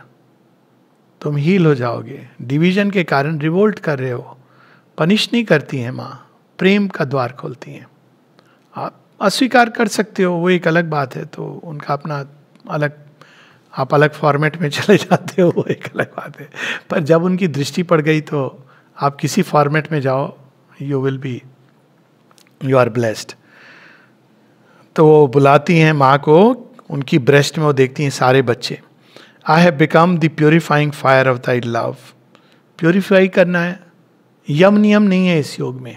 तुम हील हो जाओगे डिवीजन के कारण रिवोल्ट कर रहे हो पनिश नहीं करती हैं माँ प्रेम का द्वार खोलती हैं आप अस्वीकार कर सकते हो वो एक अलग बात है तो उनका अपना अलग आप अलग फॉर्मेट में *laughs* चले जाते हो वो एक अलग बात है पर जब उनकी दृष्टि पड़ गई तो आप किसी फॉर्मेट में जाओ you will be you are blessed तो वो बुलाती हैं माँ को उनकी ब्रेस्ट में वो देखती हैं सारे बच्चे I have become the purifying fire of thy love purify करना है यम नियम नहीं है इस योग में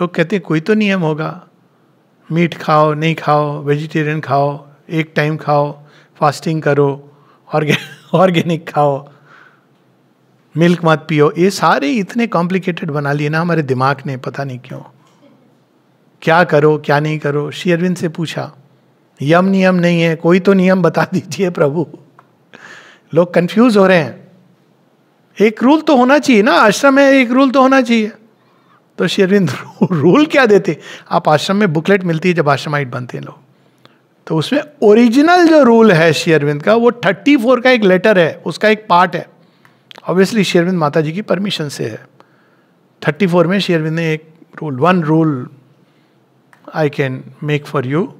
लोग कहते हैं कोई तो नियम होगा मीट खाओ नहीं खाओ वेजिटेरियन खाओ एक टाइम खाओ फास्टिंग करो ऑर्गे ऑर्गेनिक *laughs* खाओ मिल्क मत पियो ये सारे इतने कॉम्प्लिकेटेड बना लिए ना हमारे दिमाग ने पता नहीं क्यों क्या करो क्या नहीं करो श्री अरविंद से पूछा यम नियम नहीं है कोई तो नियम बता दीजिए प्रभु लोग कंफ्यूज हो रहे हैं एक रूल तो होना चाहिए ना आश्रम में एक रूल तो होना चाहिए तो श्री अरविंद रूल *laughs* क्या देते आप आश्रम में बुकलेट मिलती है जब आश्रमाइट बनते हैं लोग तो उसमें ओरिजिनल जो रूल है श्री अरविंद का वो थर्टी फोर का एक लेटर है उसका एक पार्ट है ऑब्वियसली शेरविंद माता जी की परमिशन से है थर्टी फोर में शेरविंद ने एक rule one rule I can make for you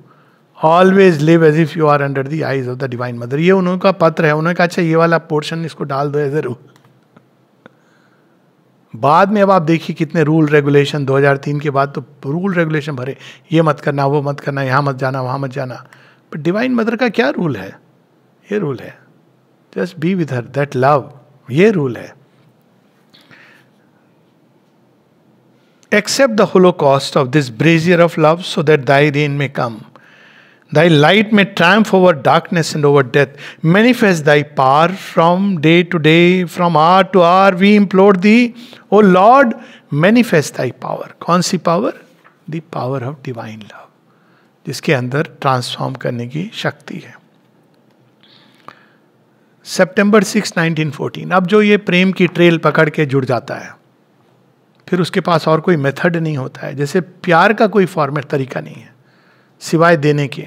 always live as if you are under the eyes of the divine mother ये उनका पत्र है उन्होंने कहा अच्छा ये वाला पोर्शन इसको डाल दो एज ए रूल बाद में अब आप देखिए कितने रूल रेगुलेशन 2003 के बाद तो रूल रेगुलेशन भरे ये मत करना वो मत करना यहाँ मत जाना वहाँ मत जाना बट डिवाइन मदर का क्या रूल है ये रूल है just be with her that love ये रूल है accept the holocaust of this brazier of love so that thy reign may come thy light may triumph over darkness and over death manifest thy power from day to day from hour to hour we implore thee O Lord manifest thy power कौन सी power the power of divine love जिसके अंदर transform करने की शक्ति है सितंबर 6, 1914 अब जो ये प्रेम की ट्रेल पकड़ के जुड़ जाता है फिर उसके पास और कोई मेथड नहीं होता है जैसे प्यार का कोई फॉर्मेट तरीका नहीं है सिवाय देने के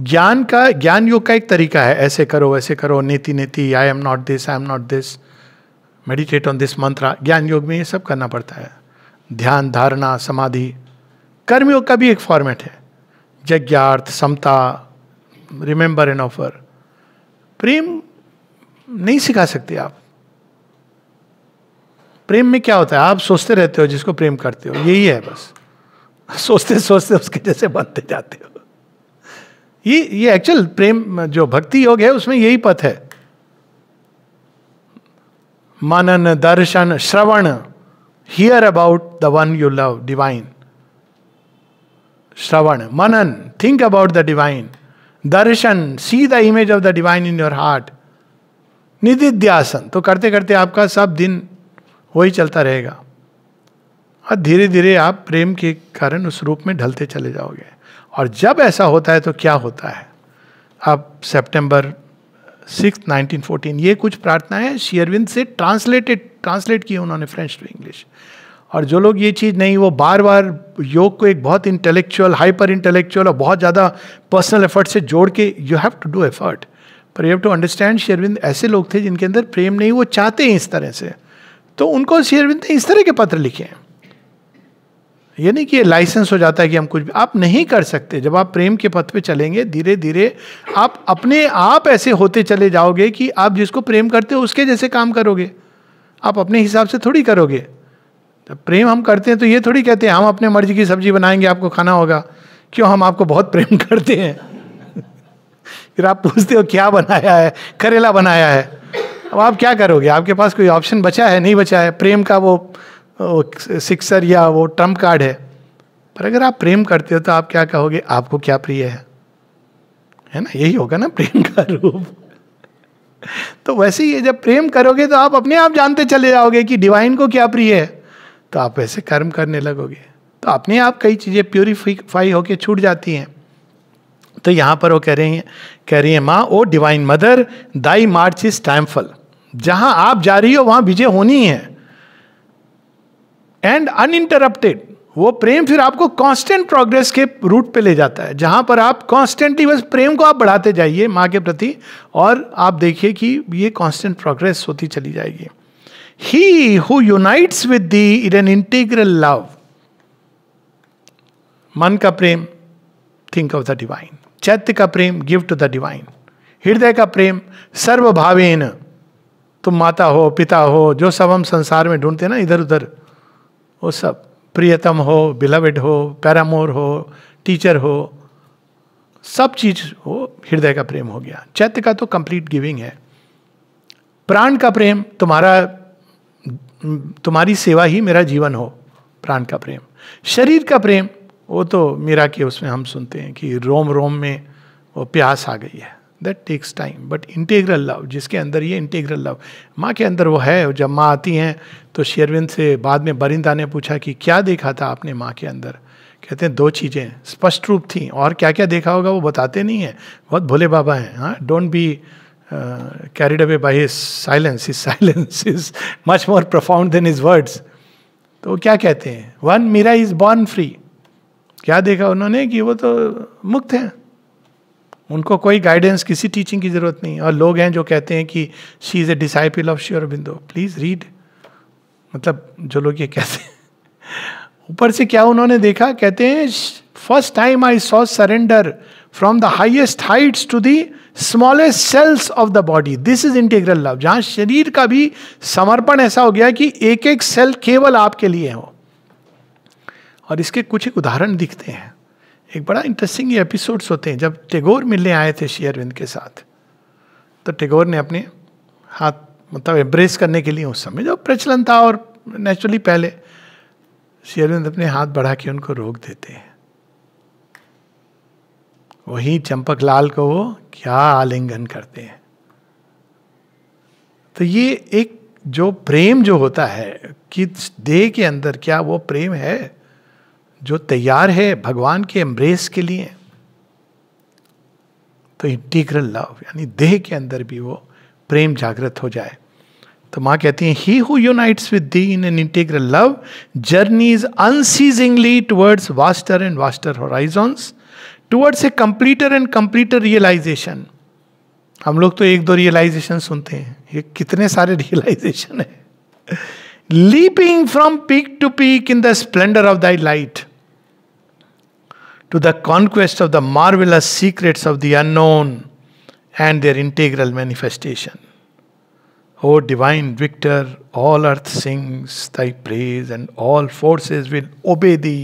ज्ञान का ज्ञान योग का एक तरीका है ऐसे करो वैसे करो नेति नेति I am not this I am not this meditate on this mantra ज्ञान योग में ये सब करना पड़ता है ध्यान धारणा समाधि कर्मयोग का भी एक फॉर्मेट है यज्ञार्थ समता रिमेंबर एंड ऑफर प्रेम नहीं सिखा सकते आप प्रेम में क्या होता है आप सोचते रहते हो जिसको प्रेम करते हो यही है बस सोचते सोचते उसके जैसे बनते जाते हो ये ये एक्चुअल प्रेम जो भक्ति योग है उसमें यही पथ है मनन दर्शन श्रवण hear about the one you love divine श्रवण मनन थिंक अबाउट द डिवाइन दर्शन see the image of the divine in your heart निधिध्यासन तो करते करते आपका सब दिन वही चलता रहेगा और धीरे धीरे आप प्रेम के कारण उस रूप में ढलते चले जाओगे और जब ऐसा होता है तो क्या होता है अब सितंबर सिक्स 1914 ये कुछ प्रार्थना है शेयरविंद से ट्रांसलेटेड ट्रांसलेट किए उन्होंने फ्रेंच टू इंग्लिश और जो लोग ये चीज़ नहीं वो बार बार योग को एक बहुत इंटेलेक्चुअल हाइपर इंटेलेक्चुअल और बहुत ज़्यादा पर्सनल एफर्ट से जोड़ के you have to do effort पर you have to understand Sri Aurobindo ऐसे लोग थे जिनके अंदर प्रेम नहीं वो चाहते हैं इस तरह से तो उनको शेरविंद ने इस तरह के पत्र लिखे हैं ये नहीं कि लाइसेंस हो जाता है कि हम कुछ भी आप नहीं कर सकते जब आप प्रेम के पथ पे चलेंगे धीरे धीरे आप अपने आप ऐसे होते चले जाओगे कि आप जिसको प्रेम करते हो उसके जैसे काम करोगे आप अपने हिसाब से थोड़ी करोगे तो प्रेम हम करते हैं तो ये थोड़ी कहते हैं हम अपने मर्जी की सब्जी बनाएंगे आपको खाना होगा क्यों हम आपको बहुत प्रेम *laughs* करते हैं फिर आप पूछते हो क्या बनाया है करेला बनाया है अब आप क्या करोगे आपके पास कोई ऑप्शन बचा है नहीं बचा है प्रेम का वो, वो सिक्सर या वो ट्रम्प कार्ड है पर अगर आप प्रेम करते हो तो आप क्या कहोगे आपको क्या प्रिय है है ना यही होगा ना प्रेम का रूप तो वैसे ही जब प्रेम करोगे तो आप अपने आप जानते चले जाओगे कि डिवाइन को क्या प्रिय है तो आप वैसे कर्म करने लगोगे तो अपने आप कई चीज़ें प्योरीफाई होके छूट जाती हैं तो यहाँ पर वो कह रही हैं कह रही है माँ O divine mother thy march is triumphal जहाँ आप जा रही हो वहाँ विजय होनी है एंड अनइंटरप्टेड वो प्रेम फिर आपको कांस्टेंट प्रोग्रेस के रूट पे ले जाता है जहाँ पर आप कांस्टेंटली बस प्रेम को आप बढ़ाते जाइए माँ के प्रति और आप देखिए कि ये कांस्टेंट प्रोग्रेस होती चली जाएगी He who unites with thee in an integral love. मन का प्रेम थिंक ऑफ द डिवाइन चैत्य का प्रेम गिव टू द डिवाइन हृदय का प्रेम सर्वभावेन तुम माता हो पिता हो जो सब हम संसार में ढूंढते ना इधर उधर वो सब प्रियतम हो बिलवेड हो पैरामोर हो टीचर हो सब चीज हो हृदय का प्रेम हो गया चैत्य का तो कंप्लीट गिविंग है प्राण का प्रेम तुम्हारा तुम्हारी सेवा ही मेरा जीवन हो प्राण का प्रेम शरीर का प्रेम वो तो मीरा के उसमें हम सुनते हैं कि रोम रोम में वो प्यास आ गई है that takes time but integral love जिसके अंदर ये इंटेग्रल लव माँ के अंदर वो है जब माँ आती हैं तो शेरविंद से बाद में बरिंदा ने पूछा कि क्या देखा था आपने माँ के अंदर कहते हैं दो चीज़ें स्पष्ट रूप थी और क्या क्या देखा होगा वो बताते नहीं हैं बहुत भोले बाबा हैं हाँ don't be uh, carried away by his silence. His *laughs* silence is much more profound than his words. तो क्या कहते हैं when Meera is born free क्या देखा उन्होंने कि वो तो मुक्त हैं उनको कोई गाइडेंस किसी टीचिंग की जरूरत नहीं और लोग हैं जो कहते हैं कि she is a disciple of Sri Aurobindo please read मतलब जो लोग ये कहते हैं ऊपर से क्या उन्होंने देखा कहते हैं first time I saw surrender from the highest heights to the smallest cells of the body this is integral love जहां शरीर का भी समर्पण ऐसा हो गया कि एक एक सेल केवल आपके लिए हो और इसके कुछ एक उदाहरण दिखते हैं एक बड़ा इंटरेस्टिंग एपिसोड्स होते हैं जब टेगोर मिलने आए थे शेयरविंद के साथ तो टेगोर ने अपने हाथ मतलब एम्ब्रेस करने के लिए उस समय जो प्रचलन था और नेचुरली पहले शेयरविंद अपने हाथ बढ़ा के उनको रोक देते हैं वही चंपक लाल को वो क्या आलिंगन करते हैं तो ये एक जो प्रेम जो होता है कि देह के अंदर क्या वो प्रेम है जो तैयार है भगवान के एम्ब्रेस के लिए तो इंटीग्रल लव यानी देह के अंदर भी वो प्रेम जागृत हो जाए तो माँ कहती है he who unites with thee in an integral love journey unceasingly towards vaster and vaster horizons towards a completer and completer realisation हम लोग तो एक दो रियलाइजेशन सुनते हैं ये कितने सारे रियलाइजेशन है leaping from peak to peak in the splendour of thy light to the conquest of the marvellous secrets of the unknown and their integral manifestation O divine victor all earth sings thy praise and all forces will obey thee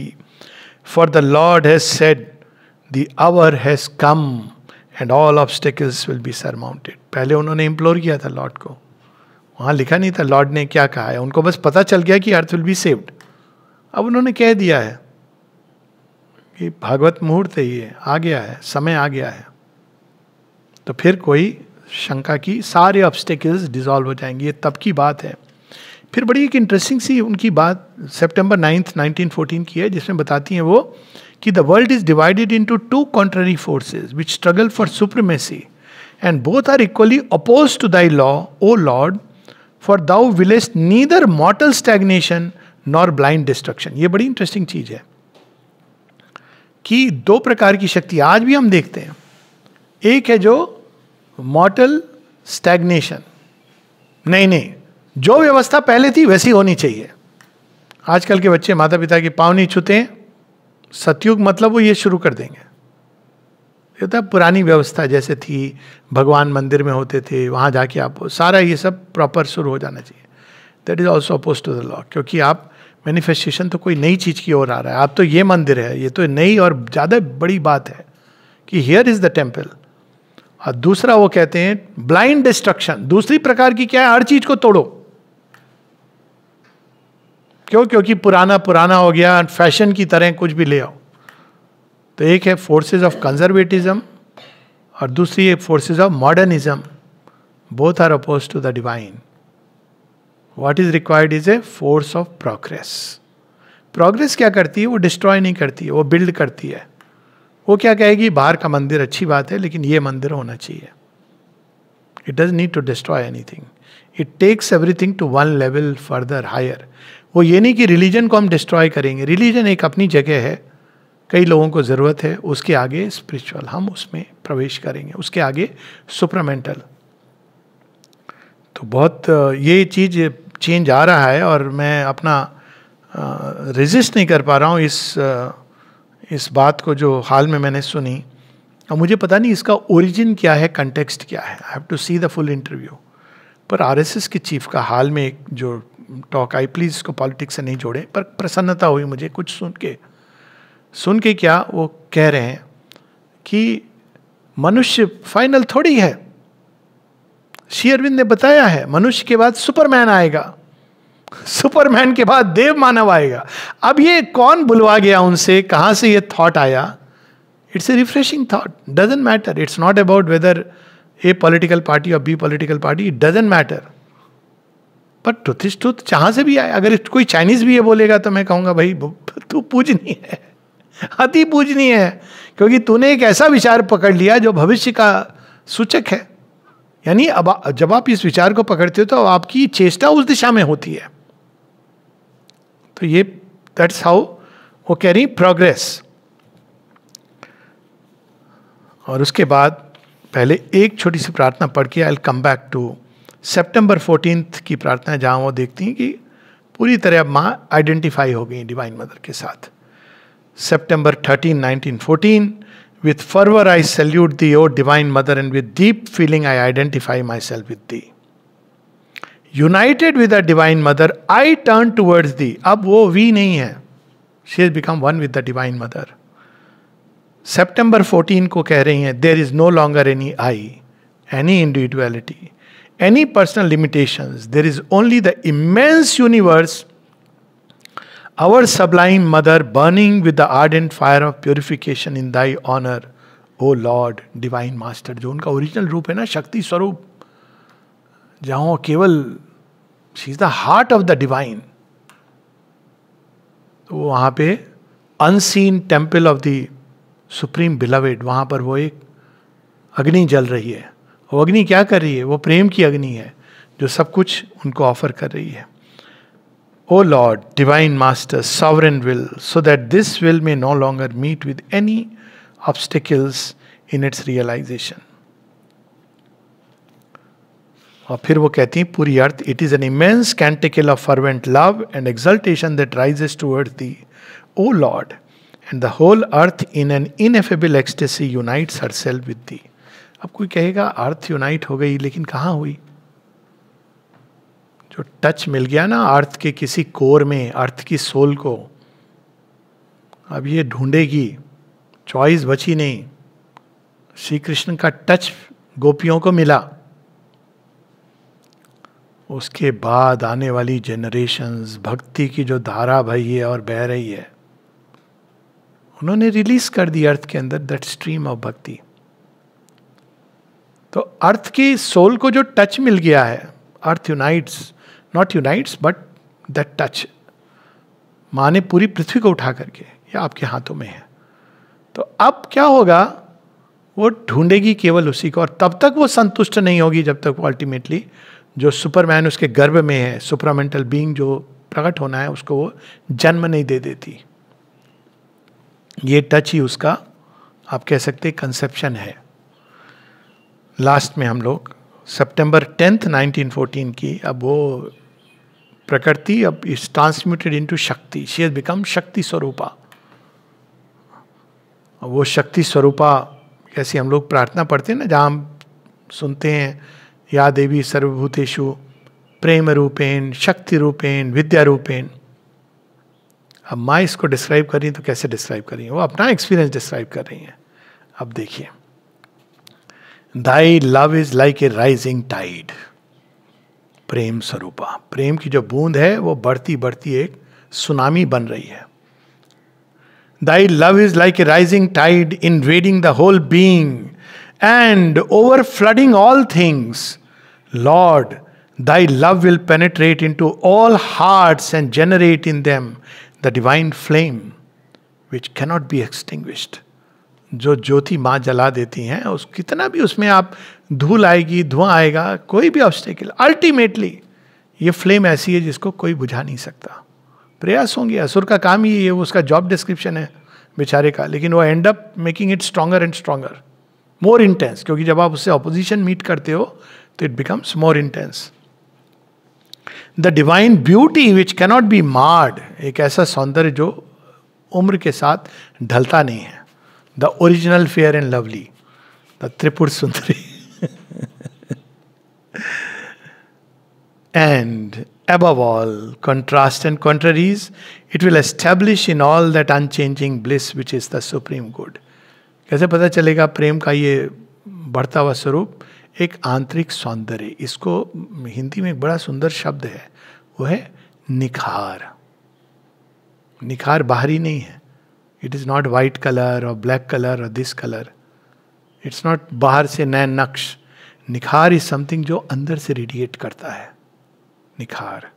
for the Lord has said the hour has come and all obstacles will be surmounted पहले उन्होंने implore किया था Lord को वहाँ लिखा नहीं था Lord ने क्या कहा है उनको बस पता चल गया कि अर्थ विल बी सेव्ड अब उन्होंने कह दिया है कि भागवत मुहूर्त ही है आ गया है समय आ गया है तो फिर कोई शंका की सारे ऑब्स्टेकल्स डिजॉल्व हो जाएंगे ये तब की बात है फिर बड़ी एक इंटरेस्टिंग सी उनकी बात नाइन्थ नाइनटीन फोर्टीन की है जिसमें बताती हैं वो कि the world is divided in two contrary forces which struggle for supremacy and both are equally oppose to thy law O Lord for thou willest neither mortal stagnation nor blind destruction ये बड़ी interesting चीज है कि दो प्रकार की शक्ति आज भी हम देखते हैं एक है जो मॉटल स्टैग्नेशन नहीं नहीं जो व्यवस्था पहले थी वैसी होनी चाहिए आजकल के बच्चे माता पिता के पाँव नहीं छूते हैं सतयुग मतलब वो ये शुरू कर देंगे ये तो पुरानी व्यवस्था जैसे थी भगवान मंदिर में होते थे वहाँ जाके आप सारा ये सब प्रॉपर शुरू हो जाना चाहिए that is also oppose to the law क्योंकि आप मैनिफेस्टेशन तो कोई नई चीज़ की ओर आ रहा है आप तो ये मंदिर है ये तो नई और ज़्यादा बड़ी बात है कि हेयर इज़ द टेम्पल और दूसरा वो कहते हैं ब्लाइंड डिस्ट्रक्शन दूसरी प्रकार की क्या है हर चीज़ को तोड़ो क्यों क्योंकि पुराना पुराना हो गया फैशन की तरह कुछ भी ले आओ तो एक है फोर्सेस ऑफ कंजर्वेटिज्म और दूसरी है forces of modernism both are oppose to the divine what is required is a force of progress progress क्या करती है वो डिस्ट्रॉय नहीं करती है वो बिल्ड करती है वो क्या कहेगी बाहर का मंदिर अच्छी बात है लेकिन ये मंदिर होना चाहिए it does need to destroy anything it takes everything to one level further higher वो ये नहीं कि रिलीजन को हम डिस्ट्रॉय करेंगे रिलीजन एक अपनी जगह है कई लोगों को ज़रूरत है उसके आगे स्पिरिचुअल हम उसमें प्रवेश करेंगे उसके आगे सुपरामेंटल तो बहुत ये चीज़ चेंज आ रहा है और मैं अपना रेजिस्ट नहीं कर पा रहा हूँ इस इस बात को जो हाल में मैंने सुनी और मुझे पता नहीं इसका ओरिजिन क्या है कंटेक्स्ट क्या है I have to see the full interview पर आरएसएस के चीफ का हाल में एक जो टॉक आई प्लीज़ इसको पॉलिटिक्स से नहीं जोड़े पर प्रसन्नता हुई मुझे कुछ सुन के सुन के क्या वो कह रहे हैं कि मनुष्य फाइनल थोड़ी है श्री अरविंद ने बताया है मनुष्य के बाद सुपरमैन आएगा सुपरमैन के बाद देव मानव आएगा अब ये कौन बुलवा गया उनसे कहां से ये थॉट आया it's a refreshing thought doesn't matter it's not about whether a political party और B political party it doesn't matter पर टुथिष्टुत जहाँ से भी आए अगर कोई चाइनीज भी ये बोलेगा तो मैं कहूँगा भाई तू तो पूजनी है अति पूजनीय है क्योंकि तूने एक ऐसा विचार पकड़ लिया जो भविष्य का सूचक है यानी अब जब आप इस विचार को पकड़ते हो तो आपकी चेष्टा उस दिशा में होती है तो ये दैट्स हाउ वो कह रही प्रोग्रेस और उसके बाद पहले एक छोटी सी प्रार्थना पढ़ के I come back to September fourteenth की प्रार्थना जहाँ वो देखती हैं कि पूरी तरह अब माँ आइडेंटिफाई हो गई डिवाइन मदर के साथ September fourteen with fervour I salute thee thee, divine mother and and deep feeling I identify myself with thee united with a divine mother I turn towards thee अब वो वी नहीं है she is become one with the divine mother September fourteen को कह रही हैं there is no longer any I any individuality any personal limitations. There is only the immense universe, our sublime mother, burning with the ardent fire of purification in thy honor. O Lord divine master जो उनका original रूप है ना शक्ति स्वरूप जहां केवल she is the heart of the divine तो वहां पे unseen temple of the supreme beloved वहां पर वो एक अग्नि जल रही है वो अग्नि क्या कर रही है वो प्रेम की अग्नि है जो सब कुछ उनको ऑफर कर रही है O Lord divine master sovereign will so that this will may no longer meet with any obstacles in its realisation और फिर वो कहती हैं पूरी earth it is an immense canticle of fervent love and exaltation that rises earth thee O Lord and the whole earth in an ineffable ecstasy unites herself with thee अब कोई कहेगा अर्थ unite हो गई लेकिन कहाँ हुई जो touch मिल गया ना अर्थ के किसी कोर में अर्थ की सोल को अब ये ढूंढेगी चॉइस बची नहीं श्री कृष्ण का टच गोपियों को मिला उसके बाद आने वाली जनरेशन भक्ति की जो धारा भई है और बह रही है उन्होंने रिलीज कर दी अर्थ के अंदर दैट स्ट्रीम ऑफ भक्ति तो अर्थ की सोल को जो टच मिल गया है earth unites not unites but that touch माँ ने पूरी पृथ्वी को उठा करके ये आपके हाथों में है तो अब क्या होगा वो ढूंढेगी केवल उसी को और तब तक वो संतुष्ट नहीं होगी जब तक वो अल्टीमेटली जो सुपरमैन उसके गर्भ में है सुपरामेंटल बींग जो प्रकट होना है उसको वो जन्म नहीं दे देती ये टच ही उसका आप कह सकते कंसेप्शन है लास्ट में हम लोग सितंबर टेंथ 1914 की अब वो प्रकृति अब is transmuted into shakti she has become shakti स्वरूपा वो शक्ति स्वरूपा कैसी हम लोग प्रार्थना पढ़ते हैं ना जहाँ हम सुनते हैं या देवी सर्वभूतेशु प्रेम रूपेण शक्ति रूपेण विद्या रूपेण अब माँ इसको डिस्क्राइब कर रही तो कैसे डिस्क्राइब कर रही हैं वो अपना एक्सपीरियंस डिस्क्राइब कर रही हैं अब देखिए thy love is like a rising tide प्रेम स्वरूपा प्रेम की जो बूंद है वो बढ़ती बढ़ती एक सुनामी बन रही है thy love is like a rising tide invading the whole being and over flooding all things Lord thy love will penetrate into all heart and generate in them the divine flame which cannot be extinguished जो ज्योति माँ जला देती हैं उस कितना भी उसमें आप धूल आएगी धुआं आएगा कोई भी ऑब्स्टेकल अल्टीमेटली ये फ्लेम ऐसी है जिसको कोई बुझा नहीं सकता प्रयास होंगे असुर का काम ही ये उसका जॉब डिस्क्रिप्शन है बेचारे का लेकिन वो end up making it stronger and stronger more intense क्योंकि जब आप उससे ऑपोजिशन मीट करते हो तो it becomes more intense the divine beauty which cannot be marred एक ऐसा सौंदर्य जो उम्र के साथ ढलता नहीं है the original fair and lovely the Tripura Sundari and above all contrast and contraries it will establish in all that unchanging bliss which is the supreme good कैसे पता चलेगा प्रेम का ये बढ़ता हुआ स्वरूप एक आंतरिक सौंदर्य इसको हिंदी में एक बड़ा सुंदर शब्द है वो है निखार निखार बाहरी नहीं है it is not white colour और ब्लैक कलर और दिस कलर इट्स नॉट बाहर से नए नक्श निखार इज समथिंग जो अंदर से रेडिएट करता है निखार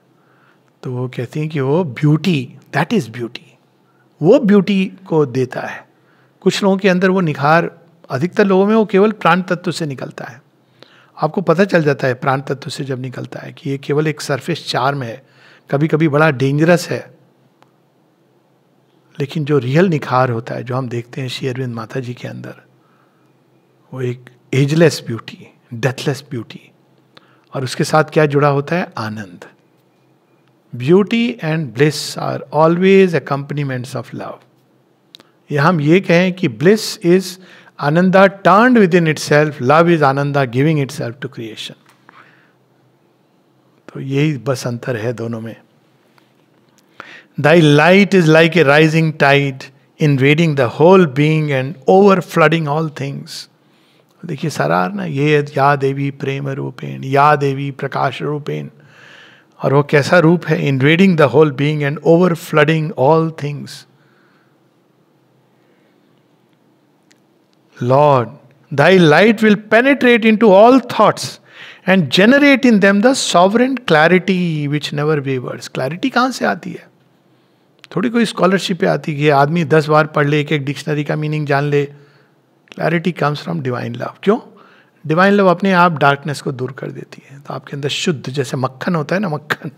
तो वो कहती हैं कि वो ब्यूटी दैट इज़ ब्यूटी वो ब्यूटी को देता है कुछ लोगों के अंदर वो निखार अधिकतर लोगों में वो केवल प्राण तत्व से निकलता है आपको पता चल जाता है प्राण तत्व से जब निकलता है कि ये केवल एक सरफेस चार्म है कभी कभी बड़ा डेंजरस है लेकिन जो रियल निखार होता है जो हम देखते हैं श्री अरविंद माता जी के अंदर वो एक एजलेस ब्यूटी डेथलेस ब्यूटी और उसके साथ क्या जुड़ा होता है आनंद beauty and bliss are always accompaniments of love ये हम ये कहें कि bliss is ananda turn within itself love is ananda giving itself to creation तो यही बस अंतर है दोनों में Thy light is like a rising tide, invading the whole being and over flooding all things. देखिए सरार ना ये या देवी प्रेम रूपेण या देवी प्रकाश रूपेण और वो कैसा रूप है invading the whole being and over flooding all things Lord thy light will penetrate into all thoughts and generate in them the sovereign clarity which never wavers clarity कहां से आती है थोड़ी कोई स्कॉलरशिप पे आती है आदमी दस बार पढ़ ले एक एक डिक्शनरी का मीनिंग जान ले clarity comes from divine love क्यों डिवाइन लव अपने आप डार्कनेस को दूर कर देती है तो आपके अंदर शुद्ध जैसे मक्खन होता है ना मक्खन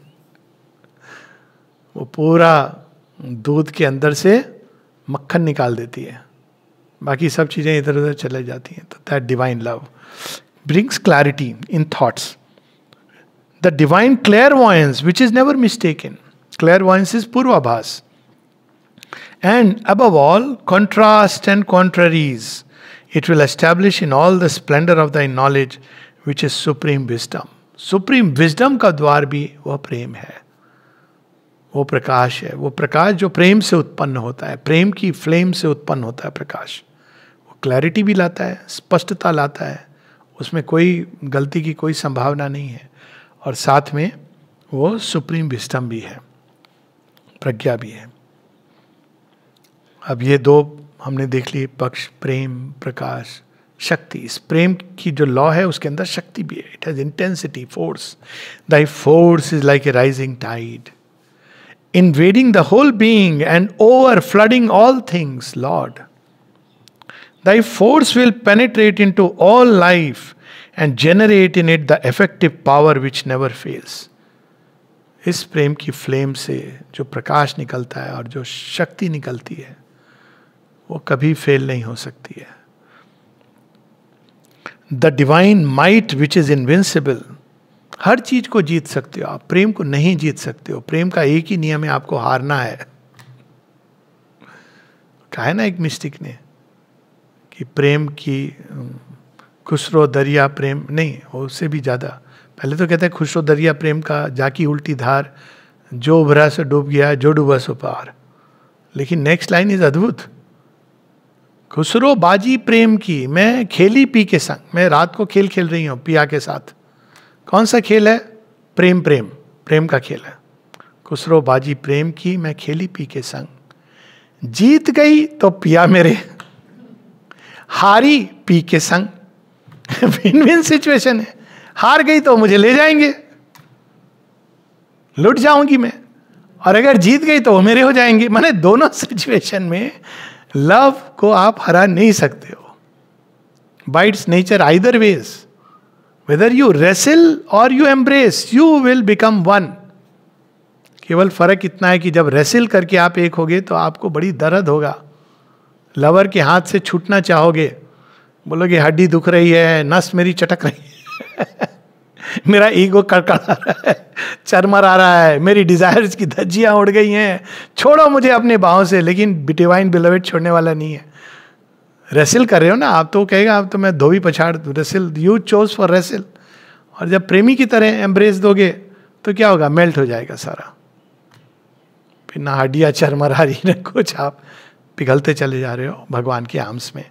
वो पूरा दूध के अंदर से मक्खन निकाल देती है बाकी सब चीज़ें इधर उधर चले जाती हैं तो that divine love brings clarity in thoughts the divine clairvoyance which is never mistake in Clairvoyance is Purvabhas. And above all, contrast and contraries. It will establish in all the splendor of thy knowledge, which is supreme wisdom. Supreme wisdom का द्वार भी वह प्रेम है वो प्रकाश है वो प्रकाश जो प्रेम से उत्पन्न होता है प्रेम की फ्लेम से उत्पन्न होता है प्रकाश वो क्लैरिटी भी लाता है स्पष्टता लाता है उसमें कोई गलती की कोई संभावना नहीं है और साथ में वो सुप्रीम विस्टम भी है प्रज्ञा भी है अब ये दो हमने देख ली पक्ष प्रेम प्रकाश शक्ति इस प्रेम की जो लॉ है उसके अंदर शक्ति भी है it has intensity force thy force is like a rising tide invading the whole being and over flooding all things Lord thy force will penetrate into all life and generate in it the effective power which never fails इस प्रेम की flame से जो प्रकाश निकलता है और जो शक्ति निकलती है वो कभी फेल नहीं हो सकती है the divine might which is invincible हर चीज को जीत सकते हो आप प्रेम को नहीं जीत सकते हो प्रेम का एक ही नियम है आपको हारना है कहा है ना एक मिस्टिक ने कि प्रेम की खुसरो दरिया प्रेम नहीं उससे भी ज़्यादा पहले तो कहते हैं हो दरिया प्रेम का जाकी उल्टी धार जो उभरा से डूब गया जो डूबा सो पार लेकिन नेक्स्ट लाइन इज अद्भुत खुसरो बाजी प्रेम की मैं खेली पी के संग मैं रात को खेल खेल रही हूँ पिया के साथ कौन सा खेल है प्रेम प्रेम प्रेम का खेल है खुसरो बाजी प्रेम की मैं खेली पी के संग जीत गई तो पिया मेरे हारी पी के संग विन विन सिचुएशन है हार गई तो मुझे ले जाएंगे लुट जाऊंगी मैं और अगर जीत गई तो वो मेरे हो जाएंगे मैंने दोनों सिचुएशन में लव को आप हरा नहीं सकते हो by its nature either ways whether you wrestle or you embrace you will become one केवल फर्क इतना है कि जब रेसिल करके आप एक गए तो आपको बड़ी दर्द होगा लवर के हाथ से छूटना चाहोगे बोलोगे हड्डी दुख रही है नस मेरी चटक रही है *laughs* मेरा ईगो कड़कड़ा रहा है चरमर आ रहा है मेरी डिजायर्स की धज्जियां उड़ गई हैं छोड़ो मुझे अपने बाहों से लेकिन डिवाइन बिलवेट छोड़ने वाला नहीं है रेसिल कर रहे हो ना आप तो कहेगा आप तो मैं धोबी पछाड़ wrestle you choose for wrestle और जब प्रेमी की तरह एम्ब्रेस दोगे तो क्या होगा मेल्ट हो जाएगा सारा फिर ना चरमर चरमरा रही ना कुछ आप पिघलते चले जा रहे हो भगवान के आर्म्स में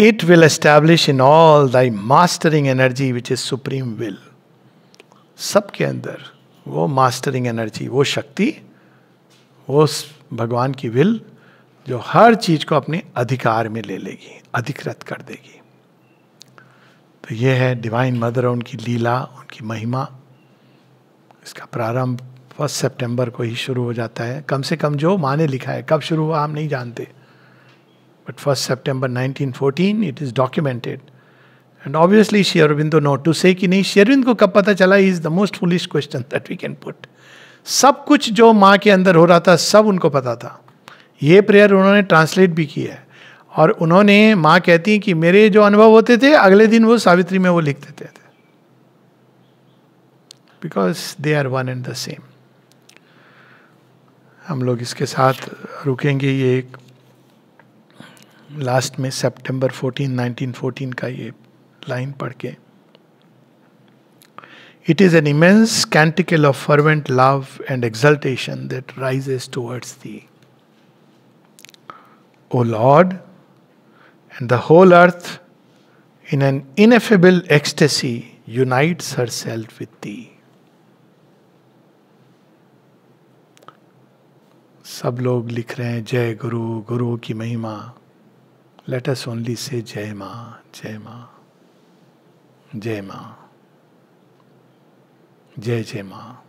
it will establish in all thy mastering energy which is supreme will सबके अंदर वो मास्टरिंग एनर्जी वो शक्ति वो भगवान की विल जो हर चीज को अपने अधिकार में ले लेगी अधिकृत कर देगी तो ये है डिवाइन मदर और उनकी लीला उनकी महिमा इसका प्रारंभ फर्स्ट सितंबर को ही शुरू हो जाता है कम से कम जो माने लिखा है कब शुरू हुआ हम नहीं जानते But 1st September 1914, it is documented. And obviously, Sri Aurobindo know. To say कि नहीं Sri Aurobindo ko कब पता चला is the most foolish question *laughs* that we can put. सब कुछ जो माँ के अंदर हो रहा था सब उनको पता था ये प्रेयर उन्होंने ट्रांसलेट भी की है और उन्होंने माँ कहती कि मेरे जो अनुभव होते थे अगले दिन वो सावित्री में वो लिख देते थे because they are one and the same हम लोग इसके साथ रुकेंगे ये एक लास्ट में सितंबर 14, 1914 का ये लाइन पढ़ के it is an immense canticle of fervent love and exaltation that rises towards thee O Lord and the whole earth in an ineffable ecstasy unites herself with thee सब लोग लिख रहे हैं जय गुरु गुरु की महिमा लेट अस ओनली से जय मां जय मां जय मां जय जय मां